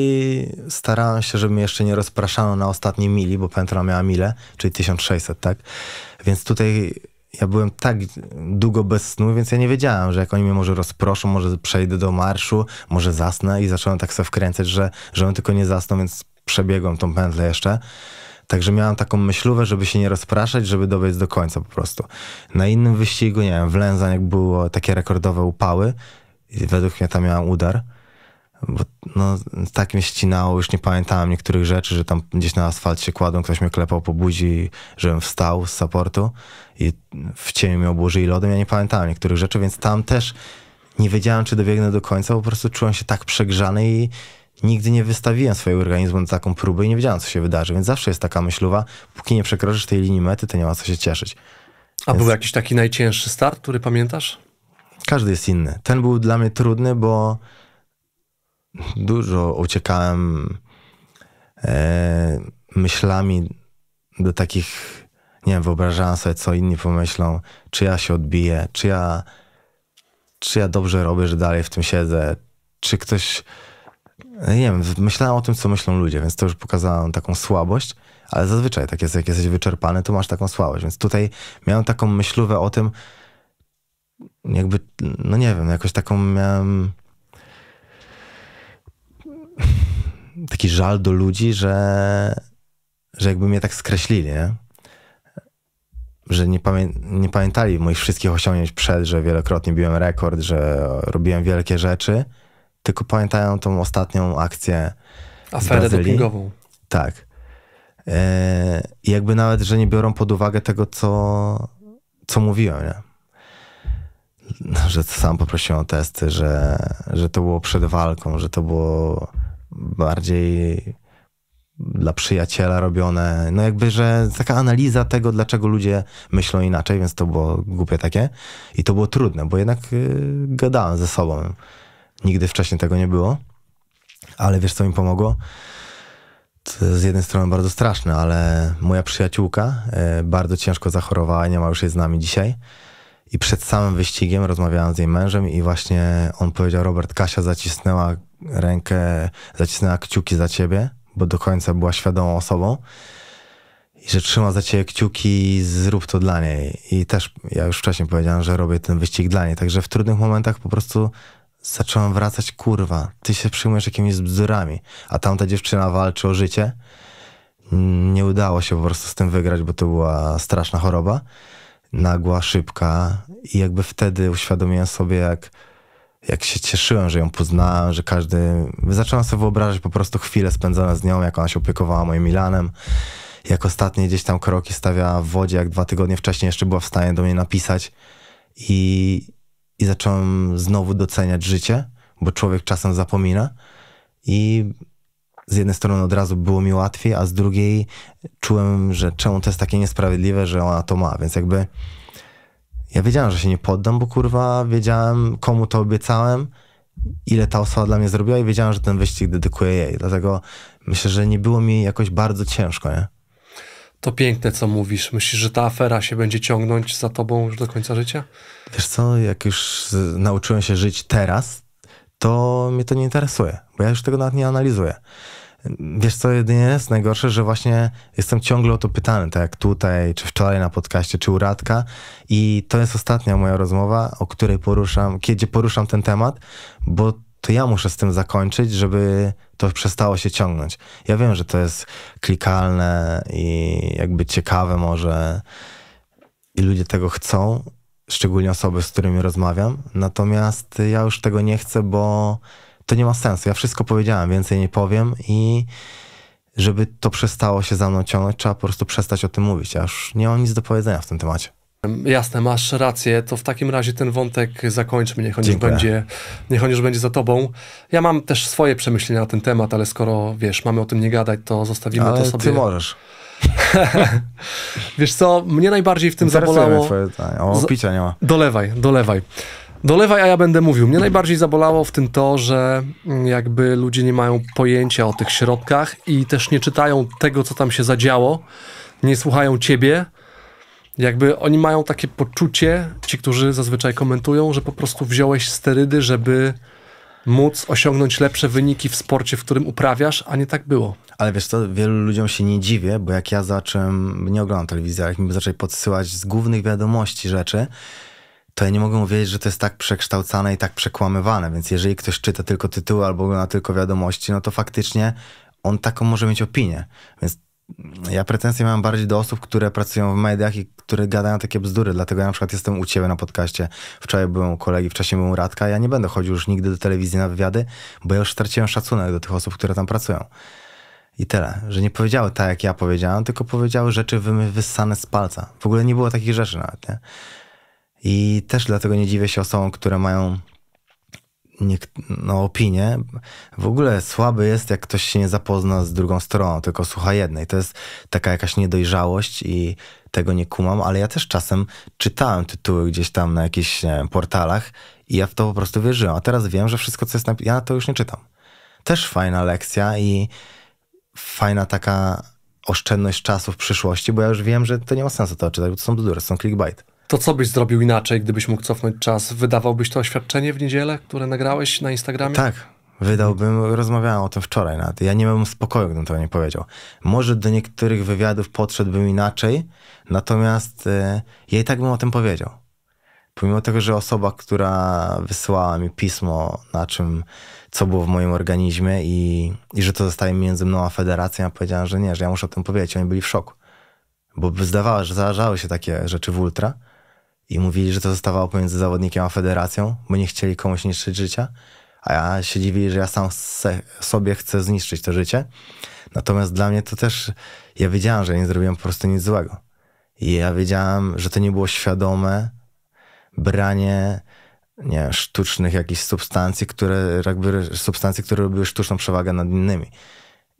starałem się, żeby mnie jeszcze nie rozpraszano na ostatniej mili, bo pętla miała milę, czyli 1600, tak? Więc tutaj ja byłem tak długo bez snu, więc ja nie wiedziałem, że jak oni mnie może rozproszą, może przejdę do marszu, może zasnę i zacząłem tak sobie wkręcać, że, że on tylko nie zasnął, więc przebiegłem tą pętlę jeszcze. Także miałem taką myślówę, żeby się nie rozpraszać, żeby dobiec do końca po prostu. Na innym wyścigu, nie wiem, w Lęzan jak było takie rekordowe upały, według mnie tam miałem udar, bo no, tak mnie ścinało, już nie pamiętałem niektórych rzeczy, że tam gdzieś na asfalt się kładłem, ktoś mnie klepał po buzi, żebym wstał z supportu i w cieniu mnie obłożyli lodem, ja nie pamiętałem niektórych rzeczy, więc tam też nie wiedziałem, czy dobiegnę do końca, po prostu czułem się tak przegrzany i nigdy nie wystawiłem swojego organizmu na taką próbę i nie wiedziałem, co się wydarzy, więc zawsze jest taka myślowa, póki nie przekroczysz tej linii mety, to nie ma co się cieszyć. A więc... był jakiś taki najcięższy start, który pamiętasz? Każdy jest inny. Ten był dla mnie trudny, bo dużo uciekałem e, myślami do takich, nie wiem, wyobrażałem sobie, co inni pomyślą, czy ja się odbiję, czy ja, czy ja dobrze robię, że dalej w tym siedzę, czy ktoś, e, nie wiem, myślałem o tym, co myślą ludzie, więc to już pokazałem taką słabość, ale zazwyczaj tak jest, jak jesteś wyczerpany, to masz taką słabość, więc tutaj miałem taką myślówę o tym, jakby, no nie wiem, jakoś taką miałem taki żal do ludzi, że, że jakby mnie tak skreślili, nie? że nie, pamię nie pamiętali moich wszystkich osiągnięć przed, że wielokrotnie biłem rekord, że robiłem wielkie rzeczy, tylko pamiętają tą ostatnią akcję. Aferę dopingową. Tak. E, i jakby nawet, że nie biorą pod uwagę tego, co, co mówiłem, nie? No, że sam poprosiłem o testy, że, że to było przed walką, że to było bardziej dla przyjaciela robione. No jakby, że taka analiza tego, dlaczego ludzie myślą inaczej, więc to było głupie takie. I to było trudne, bo jednak y, gadałem ze sobą. Nigdy wcześniej tego nie było. Ale wiesz, co mi pomogło? To z jednej strony bardzo straszne, ale moja przyjaciółka y, bardzo ciężko zachorowała, nie ma już jej z nami dzisiaj. I przed samym wyścigiem rozmawiałem z jej mężem i właśnie on powiedział, Robert, Kasia zacisnęła rękę, zacisnęła kciuki za ciebie, bo do końca była świadomą osobą i że trzyma za ciebie kciuki, i zrób to dla niej. I też ja już wcześniej powiedziałem, że robię ten wyścig dla niej, także w trudnych momentach po prostu zacząłem wracać, kurwa, ty się przyjmujesz jakimiś bzdurami, a tamta dziewczyna walczy o życie. Nie udało się po prostu z tym wygrać, bo to była straszna choroba, nagła, szybka i jakby wtedy uświadomiłem sobie, jak jak się cieszyłem, że ją poznałem, że każdy. Zacząłem sobie wyobrażać po prostu chwile spędzone z nią, jak ona się opiekowała moim Milanem. Jak ostatnie gdzieś tam kroki stawiała w wodzie, jak dwa tygodnie wcześniej jeszcze była w stanie do mnie napisać. I, i zacząłem znowu doceniać życie, bo człowiek czasem zapomina. I z jednej strony od razu było mi łatwiej, a z drugiej czułem, że czemu to jest takie niesprawiedliwe, że ona to ma. Więc jakby ja wiedziałem, że się nie poddam, bo kurwa wiedziałem, komu to obiecałem, ile ta osoba dla mnie zrobiła i wiedziałem, że ten wyścig dedykuję jej. Dlatego myślę, że nie było mi jakoś bardzo ciężko, nie? To piękne, co mówisz. Myślisz, że ta afera się będzie ciągnąć za tobą już do końca życia? Wiesz co, jak już nauczyłem się żyć teraz, to mnie to nie interesuje, bo ja już tego nawet nie analizuję. Wiesz co jedynie jest najgorsze, że właśnie jestem ciągle o to pytany, tak jak tutaj, czy wczoraj na podcaście, czy u Radka i to jest ostatnia moja rozmowa, o której poruszam, kiedy poruszam ten temat, bo to ja muszę z tym zakończyć, żeby to przestało się ciągnąć. Ja wiem, że to jest klikalne i jakby ciekawe może i ludzie tego chcą, szczególnie osoby, z którymi rozmawiam, natomiast ja już tego nie chcę, bo to nie ma sensu. Ja wszystko powiedziałem, więcej nie powiem i żeby to przestało się za mną ciągnąć, trzeba po prostu przestać o tym mówić. Ja już nie mam nic do powiedzenia w tym temacie. Jasne, masz rację. To w takim razie ten wątek zakończmy. Niech on, już będzie, niech on już będzie za tobą. Ja mam też swoje przemyślenia na ten temat, ale skoro wiesz, mamy o tym nie gadać, to zostawimy ale to sobie. Ty możesz. wiesz co, mnie najbardziej w tym zabolało. Twoje... O, picia nie ma. Dolewaj, dolewaj. Dolewaj, a ja będę mówił. Mnie najbardziej zabolało w tym to, że mm, jakby ludzie nie mają pojęcia o tych środkach i też nie czytają tego, co tam się zadziało, nie słuchają ciebie. Jakby oni mają takie poczucie, ci, którzy zazwyczaj komentują, że po prostu wziąłeś sterydy, żeby móc osiągnąć lepsze wyniki w sporcie, w którym uprawiasz, a nie tak było. Ale wiesz co, wielu ludziom się nie dziwię, bo jak ja zacząłem, nie oglądam telewizji, ale jak mi zaczęli podsyłać z głównych wiadomości rzeczy, to ja nie mogę wiedzieć, że to jest tak przekształcane i tak przekłamywane, więc jeżeli ktoś czyta tylko tytuły albo ogląda tylko wiadomości, no to faktycznie on taką może mieć opinię. Więc ja pretensje mam bardziej do osób, które pracują w mediach i które gadają takie bzdury. Dlatego ja na przykład jestem u ciebie na podcaście. Wczoraj byłem u kolegi, wcześniej byłem u Radka. Ja nie będę chodził już nigdy do telewizji na wywiady, bo ja już straciłem szacunek do tych osób, które tam pracują. I tyle, że nie powiedziały tak, jak ja powiedziałem, tylko powiedziały rzeczy wyssane z palca. W ogóle nie było takich rzeczy nawet, nie? I też dlatego nie dziwię się osobom, które mają no, opinię. W ogóle słaby jest, jak ktoś się nie zapozna z drugą stroną, tylko słucha jednej. To jest taka jakaś niedojrzałość i tego nie kumam, ale ja też czasem czytałem tytuły gdzieś tam na jakichś wiem, portalach i ja w to po prostu wierzyłem. A teraz wiem, że wszystko, co jest na. ja to już nie czytam. Też fajna lekcja i fajna taka oszczędność czasu w przyszłości, bo ja już wiem, że to nie ma sensu to czytać, bo to są bzdury, to są clickbait. To co byś zrobił inaczej, gdybyś mógł cofnąć czas? Wydawałbyś to oświadczenie w niedzielę, które nagrałeś na Instagramie? Tak, wydałbym, rozmawiałem o tym wczoraj nawet. Ja nie miałbym spokoju, gdybym tego nie powiedział. Może do niektórych wywiadów podszedłbym inaczej, natomiast y, ja i tak bym o tym powiedział. Pomimo tego, że osoba, która wysłała mi pismo na czym, co było w moim organizmie i, i że to zostaje między mną a federacją, ja powiedziałem, że nie, że ja muszę o tym powiedzieć. Oni byli w szoku. Bo zdawało, że zdarzały się takie rzeczy w ultra, i mówili, że to zostawało pomiędzy zawodnikiem a federacją, bo nie chcieli komuś niszczyć życia, a ja się dziwili, że ja sam se, sobie chcę zniszczyć to życie. Natomiast dla mnie to też, ja wiedziałem, że nie zrobiłem po prostu nic złego. I ja wiedziałem, że to nie było świadome branie nie sztucznych jakichś substancji, które jakby substancji, które robiły sztuczną przewagę nad innymi.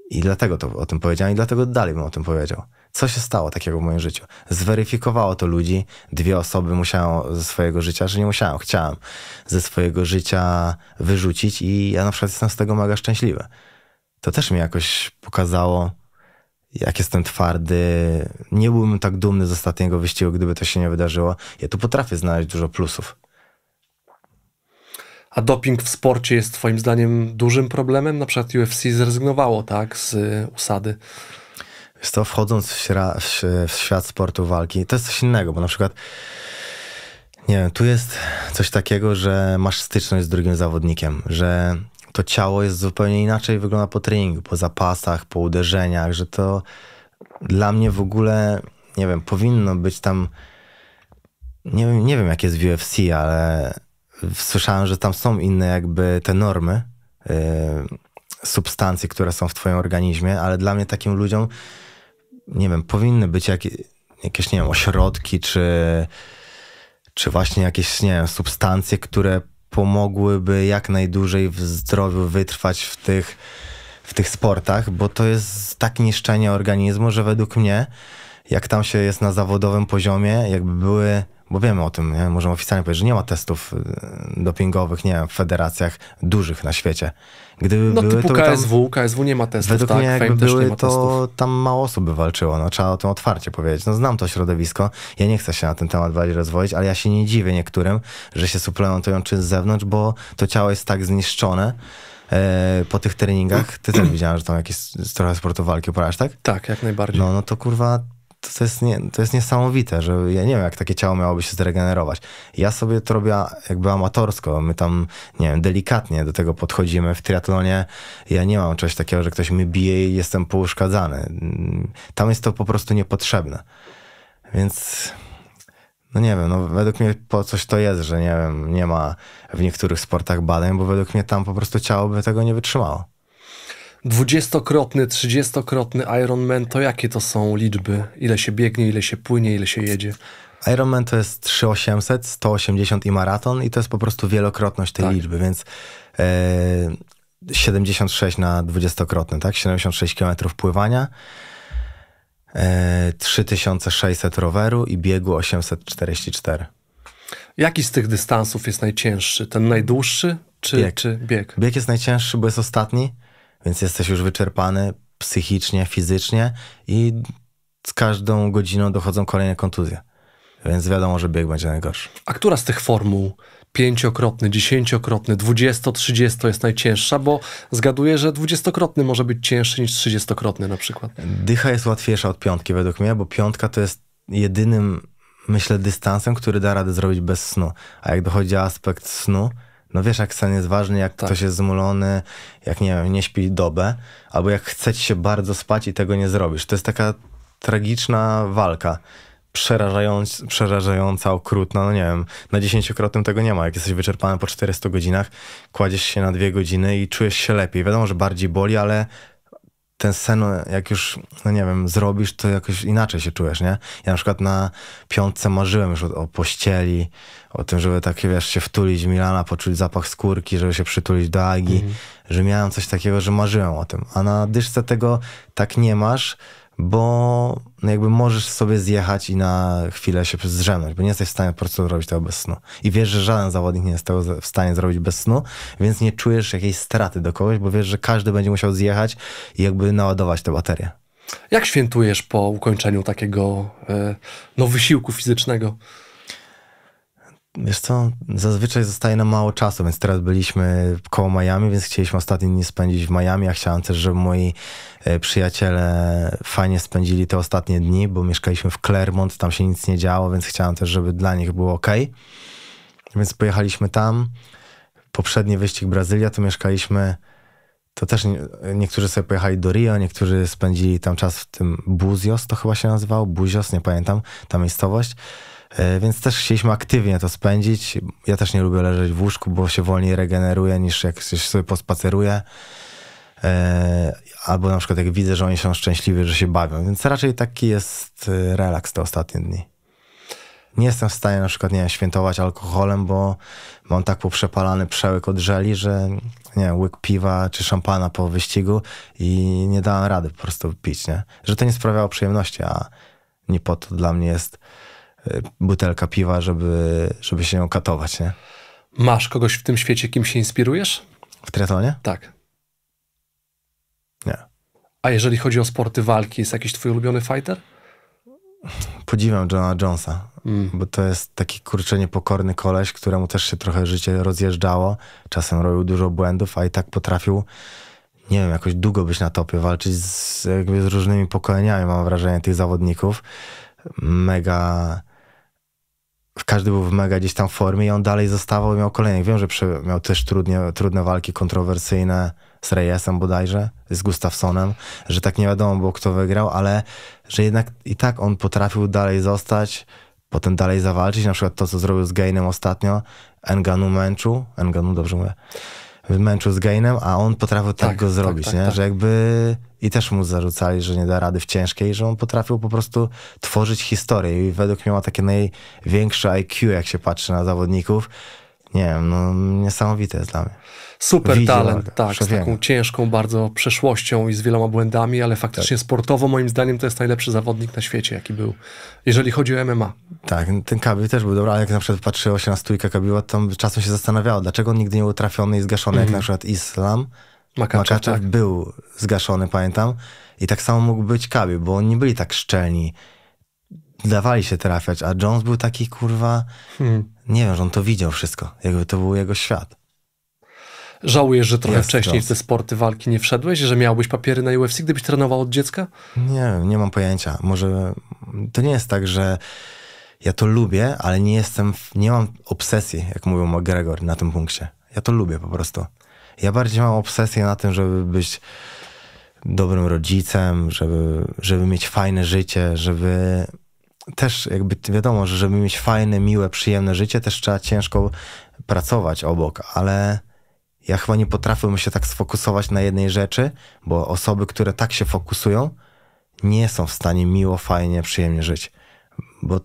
I dlatego to o tym powiedziałem i dlatego dalej bym o tym powiedział. Co się stało takiego w moim życiu? Zweryfikowało to ludzi. Dwie osoby musiały ze swojego życia, że nie musiałem, chciałem ze swojego życia wyrzucić i ja na przykład jestem z tego mega szczęśliwy. To też mi jakoś pokazało, jak jestem twardy. Nie byłbym tak dumny z ostatniego wyścigu, gdyby to się nie wydarzyło. Ja tu potrafię znaleźć dużo plusów. A doping w sporcie jest Twoim zdaniem dużym problemem? Na przykład UFC zrezygnowało tak z y, usady. Jest to wchodząc w, w, w świat sportu walki, to jest coś innego, bo na przykład nie wiem, tu jest coś takiego, że masz styczność z drugim zawodnikiem, że to ciało jest zupełnie inaczej wygląda po treningu, po zapasach, po uderzeniach, że to dla mnie w ogóle, nie wiem, powinno być tam. Nie wiem, nie wiem jak jest w UFC, ale słyszałem, że tam są inne jakby te normy, yy, substancje, które są w Twoim organizmie, ale dla mnie takim ludziom nie wiem, powinny być jakieś, jakieś nie wiem, ośrodki, czy, czy właśnie jakieś, nie wiem, substancje, które pomogłyby jak najdłużej w zdrowiu wytrwać w tych, w tych sportach, bo to jest tak niszczenie organizmu, że według mnie jak tam się jest na zawodowym poziomie, jakby były bo wiemy o tym, nie? możemy oficjalnie powiedzieć, że nie ma testów y, dopingowych, nie wiem, w federacjach dużych na świecie. Gdyby no były, typu to KSW, tam, KSW nie ma testów, według tak? mnie jakby Fame były, to tam mało osób by walczyło, no, trzeba o tym otwarcie powiedzieć. No znam to środowisko, ja nie chcę się na ten temat bardziej rozwoić, ale ja się nie dziwię niektórym, że się suplementują czy z zewnątrz, bo to ciało jest tak zniszczone, e, po tych treningach. Ty też widziałem, że tam jakieś trochę sportowalki, uprawiasz, tak? Tak, jak najbardziej. No, no to kurwa, to jest, nie, to jest niesamowite, że ja nie wiem, jak takie ciało miałoby się zregenerować. Ja sobie to robię jakby amatorsko, my tam, nie wiem, delikatnie do tego podchodzimy. W triatlonie ja nie mam czegoś takiego, że ktoś mnie bije i jestem pouszkadzany. Tam jest to po prostu niepotrzebne. Więc... No nie wiem, no według mnie po coś to jest, że nie wiem, nie ma w niektórych sportach badań, bo według mnie tam po prostu ciało by tego nie wytrzymało dwudziestokrotny, trzydziestokrotny Ironman, to jakie to są liczby? Ile się biegnie, ile się płynie, ile się jedzie? Ironman to jest 3800, 180 i maraton i to jest po prostu wielokrotność tej tak. liczby, więc 76 e, na dwudziestokrotny, tak? 76 km pływania, 3600 e, roweru i biegu 844. Jaki z tych dystansów jest najcięższy? Ten najdłuższy czy bieg? Czy bieg? bieg jest najcięższy, bo jest ostatni więc jesteś już wyczerpany psychicznie, fizycznie i z każdą godziną dochodzą kolejne kontuzje. Więc wiadomo, że bieg będzie najgorszy. A która z tych formuł pięciokrotny, dziesięciokrotny, dwudziesto, trzydziesto jest najcięższa? Bo zgaduję, że dwudziestokrotny może być cięższy niż trzydziestokrotny na przykład. Dycha jest łatwiejsza od piątki według mnie, bo piątka to jest jedynym, myślę, dystansem, który da radę zrobić bez snu. A jak dochodzi aspekt snu, no wiesz, jak sen jest ważny, jak tak. ktoś jest zmulony, jak nie wiem, nie śpi dobę, albo jak chce ci się bardzo spać i tego nie zrobisz. To jest taka tragiczna walka. Przerażając, przerażająca, okrutna, no nie wiem, na dziesięciokrotnym tego nie ma. Jak jesteś wyczerpany po 400 godzinach, kładziesz się na dwie godziny i czujesz się lepiej. Wiadomo, że bardziej boli, ale ten sen, jak już, no nie wiem, zrobisz, to jakoś inaczej się czujesz, nie? Ja na przykład na piątce marzyłem już o, o pościeli, o tym, żeby takie, wiesz, się wtulić Milana, poczuć zapach skórki, żeby się przytulić do Agi, mm. że miałem coś takiego, że marzyłem o tym. A na dyszce tego tak nie masz, bo jakby możesz sobie zjechać i na chwilę się zrzemnąć, bo nie jesteś w stanie po prostu zrobić tego bez snu. I wiesz, że żaden zawodnik nie jest tego w stanie zrobić bez snu, więc nie czujesz jakiejś straty do kogoś, bo wiesz, że każdy będzie musiał zjechać i jakby naładować tę baterię. Jak świętujesz po ukończeniu takiego e, no, wysiłku fizycznego? Wiesz co, zazwyczaj zostaje nam mało czasu, więc teraz byliśmy koło Miami, więc chcieliśmy ostatnie dni spędzić w Miami, a chciałem też, żeby moi e, przyjaciele fajnie spędzili te ostatnie dni, bo mieszkaliśmy w Clermont, tam się nic nie działo, więc chciałem też, żeby dla nich było ok. Więc pojechaliśmy tam. Poprzedni wyścig Brazylia to mieszkaliśmy, to też niektórzy sobie pojechali do Rio, niektórzy spędzili tam czas w tym Buzios, to chyba się nazywało, Buzios, nie pamiętam, ta miejscowość. E, więc też chcieliśmy aktywnie to spędzić. Ja też nie lubię leżeć w łóżku, bo się wolniej regeneruje niż jak się sobie pospaceruję. E, albo na przykład jak widzę, że oni są szczęśliwi, że się bawią. Więc raczej taki jest e, relaks te ostatnie dni. Nie jestem w stanie na przykład, nie wiem, świętować alkoholem, bo mam tak poprzepalany przełyk od żeli, że nie wiem, łyk piwa czy szampana po wyścigu i nie dałem rady po prostu pić, nie? Że to nie sprawiało przyjemności, a nie po to dla mnie jest Y, butelka piwa, żeby, żeby się ją katować, nie? Masz kogoś w tym świecie, kim się inspirujesz? W triatlonie? Tak. Nie. A jeżeli chodzi o sporty walki, jest jakiś twój ulubiony fighter? Podziwiam Johna Jonesa, mm. bo to jest taki kurczę niepokorny koleś, któremu też się trochę życie rozjeżdżało. Czasem robił dużo błędów, a i tak potrafił, nie wiem, jakoś długo być na topie, walczyć z, jakby z różnymi pokoleniami, mam wrażenie, tych zawodników. Mega każdy był w mega gdzieś tam formie i on dalej zostawał i miał kolejnych. Wiem, że przy, miał też trudne, trudne walki kontrowersyjne z Reyesem bodajże, z Gustafsonem, że tak nie wiadomo było kto wygrał, ale że jednak i tak on potrafił dalej zostać, potem dalej zawalczyć, na przykład to co zrobił z Gainem ostatnio, Enganu męczu, Enganu dobrze mówię, w męczył z Gainem, a on potrafił tak, tak go tak, zrobić, tak, tak, nie? że jakby i też mu zarzucali, że nie da rady w ciężkiej, że on potrafił po prostu tworzyć historię i według mnie ma takie największe IQ, jak się patrzy na zawodników. Nie wiem, no niesamowite jest dla mnie. Super Widział, talent, tak, z taką ciężką bardzo przeszłością i z wieloma błędami, ale faktycznie tak. sportowo moim zdaniem to jest najlepszy zawodnik na świecie, jaki był, jeżeli chodzi o MMA. Tak, ten Kabi też był dobry, ale jak na przykład patrzyło się na stójkę Kabiła, to czasem się zastanawiało, dlaczego on nigdy nie był trafiony i zgaszony, mm. jak mhm. na przykład Islam. Makacza, tak. był zgaszony, pamiętam. I tak samo mógł być Kabi, bo oni nie byli tak szczelni dawali się trafiać, a Jones był taki kurwa, hmm. nie wiem, że on to widział wszystko, jakby to był jego świat. Żałujesz, że trochę jest wcześniej w te sporty walki nie wszedłeś, że miałbyś papiery na UFC, gdybyś trenował od dziecka? Nie, nie mam pojęcia. Może to nie jest tak, że ja to lubię, ale nie jestem, nie mam obsesji, jak mówią McGregor na tym punkcie. Ja to lubię po prostu. Ja bardziej mam obsesję na tym, żeby być dobrym rodzicem, żeby, żeby mieć fajne życie, żeby też jakby wiadomo, że żeby mieć fajne, miłe, przyjemne życie, też trzeba ciężko pracować obok, ale ja chyba nie potrafiłbym się tak sfokusować na jednej rzeczy, bo osoby, które tak się fokusują, nie są w stanie miło, fajnie, przyjemnie żyć, bo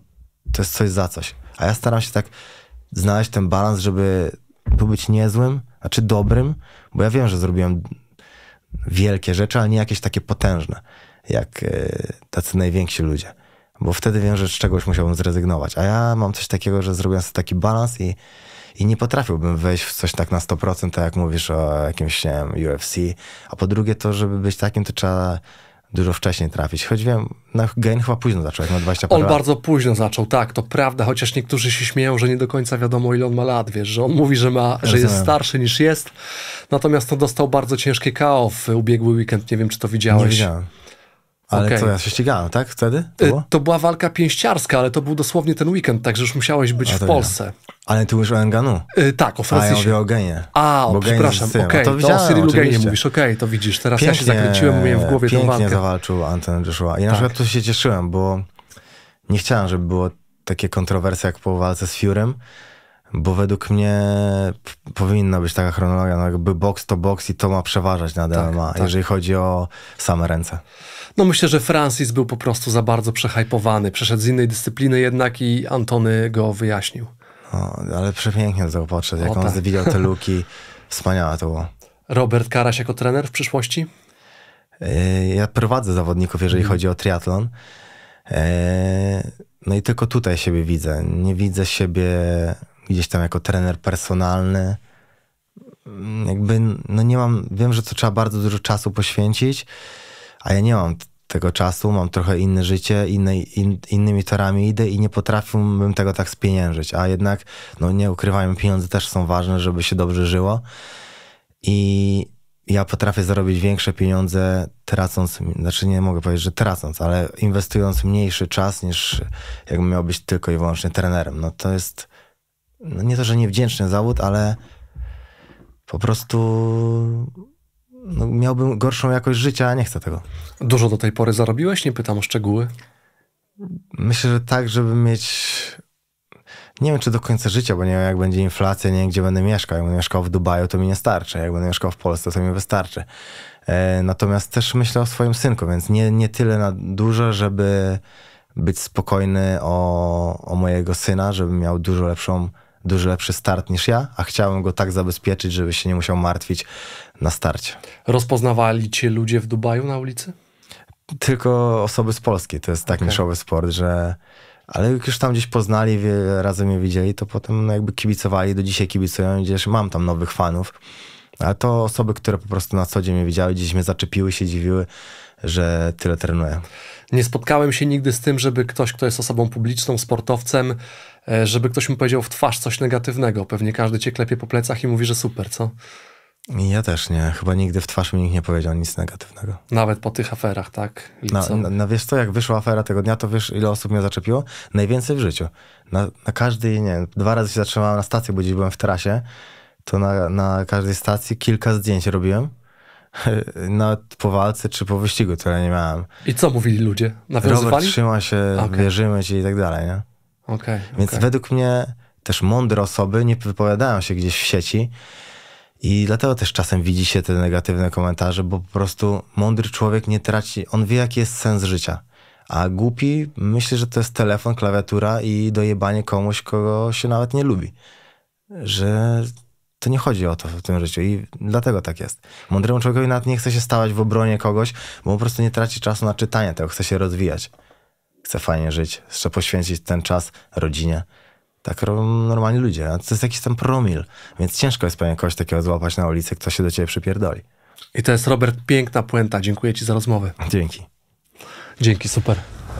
to jest coś za coś. A ja staram się tak znaleźć ten balans, żeby tu być niezłym, a czy dobrym, bo ja wiem, że zrobiłem wielkie rzeczy, ale nie jakieś takie potężne, jak e, tacy najwięksi ludzie. Bo wtedy wiem, że z czegoś musiałbym zrezygnować. A ja mam coś takiego, że zrobiłem sobie taki balans i i nie potrafiłbym wejść w coś tak na 100%, tak jak mówisz o jakimś, nie wiem, UFC. A po drugie to, żeby być takim, to trzeba dużo wcześniej trafić. Choć wiem, na Gain chyba późno zaczął, na 20 On lat. bardzo późno zaczął, tak, to prawda, chociaż niektórzy się śmieją, że nie do końca wiadomo ile on ma lat, wiesz, że on mówi, że, ma, że jest starszy niż jest, natomiast on dostał bardzo ciężkie KO w ubiegły weekend, nie wiem czy to widziałeś. Nie widziałem. Ale okay. co, ja się ścigałem, tak? Wtedy? To, y, to, była walka pięściarska, ale to był dosłownie ten weekend, także już musiałeś być w Polsce. Ale ty mówisz o Enganu? Y, tak, o Francji. A ja mówię o Genie. A, o, przepraszam, okej, okay, to, to o Cyrilu Genie mówisz, okej, okay, to widzisz. Teraz pięknie, ja się zakręciłem, miałem w głowie pięknie tę walkę. zawalczył Anton Joshua. I tak. na przykład tu się cieszyłem, bo nie chciałem, żeby było takie kontrowersje jak po walce z Fiurem, bo według mnie powinna być taka chronologia, no jakby boks to boks i to ma przeważać na tak, MMA, tak. jeżeli chodzi o same ręce. No myślę, że Francis był po prostu za bardzo przehajpowany. Przeszedł z innej dyscypliny jednak i Antony go wyjaśnił. O, ale przepięknie to popatrzeć, jak o, on tak. widział te luki. Wspaniałe to było. Robert Karaś jako trener w przyszłości? E, ja prowadzę zawodników, jeżeli mhm. chodzi o triatlon. E, no i tylko tutaj siebie widzę. Nie widzę siebie gdzieś tam jako trener personalny. Mm, jakby, no nie mam, wiem, że to trzeba bardzo dużo czasu poświęcić, a ja nie mam tego czasu, mam trochę inne życie, in, innymi torami idę i nie potrafiłbym tego tak spieniężyć, a jednak, no nie ukrywajmy, pieniądze też są ważne, żeby się dobrze żyło i ja potrafię zarobić większe pieniądze tracąc, znaczy nie mogę powiedzieć, że tracąc, ale inwestując mniejszy czas niż jakbym miał być tylko i wyłącznie trenerem. No to jest no nie to, że niewdzięczny zawód, ale po prostu no, miałbym gorszą jakość życia, a nie chcę tego. Dużo do tej pory zarobiłeś? Nie pytam o szczegóły. Myślę, że tak, żeby mieć. Nie wiem, czy do końca życia, bo nie wiem, jak będzie inflacja, nie wiem, gdzie będę mieszkał. Jak będę mieszkał w Dubaju, to mi nie starczy. Jak będę mieszkał w Polsce, to mi wystarczy. E, natomiast też myślę o swoim synku, więc nie, nie tyle na dużo, żeby być spokojny o, o mojego syna, żeby miał dużo lepszą dużo lepszy start niż ja, a chciałem go tak zabezpieczyć, żeby się nie musiał martwić, na starcie. Rozpoznawali cię ludzie w Dubaju na ulicy? Tylko osoby z Polski. To jest tak okay. niszowy sport, że ale jak już tam gdzieś poznali, razem mnie widzieli, to potem no, jakby kibicowali, do dzisiaj kibicują, gdzieś mam tam nowych fanów. Ale to osoby, które po prostu na co dzień mnie widziały, gdzieś mnie zaczepiły, się dziwiły, że tyle trenuję. Nie spotkałem się nigdy z tym, żeby ktoś, kto jest osobą publiczną, sportowcem, e, żeby ktoś mu powiedział w twarz coś negatywnego. Pewnie każdy cię klepie po plecach i mówi, że super, co? Ja też nie. Chyba nigdy w twarz mi nikt nie powiedział nic negatywnego. Nawet po tych aferach, tak? Na, wiesz co, jak wyszła afera tego dnia, to wiesz ile osób mnie zaczepiło? Najwięcej w życiu. Na, na każdej, nie wiem, dwa razy się zatrzymałem na stacji, bo gdzieś byłem w trasie, to na, na każdej stacji kilka zdjęć robiłem. Nawet po walce czy po wyścigu, które nie miałem. I co mówili ludzie? Nawiązywali? Robert trzyma się, okay. wierzymy ci i tak dalej, nie? Okej. Okay, Więc okay. według mnie też mądre osoby nie wypowiadają się gdzieś w sieci, i dlatego też czasem widzi się te negatywne komentarze, bo po prostu mądry człowiek nie traci, on wie jaki jest sens życia. A głupi myśli, że to jest telefon, klawiatura i dojebanie komuś, kogo się nawet nie lubi. Że to nie chodzi o to w tym życiu i dlatego tak jest. Mądrym człowiekowi nawet nie chce się stawać w obronie kogoś, bo po prostu nie traci czasu na czytanie tego, chce się rozwijać. Chce fajnie żyć, chce poświęcić ten czas rodzinie. Tak robią normalni ludzie. A to jest jakiś tam promil. Więc ciężko jest pewnie kogoś takiego złapać na ulicy, kto się do ciebie przypierdoli. I to jest, Robert, piękna puenta. Dziękuję ci za rozmowę. Dzięki. Dzięki, super.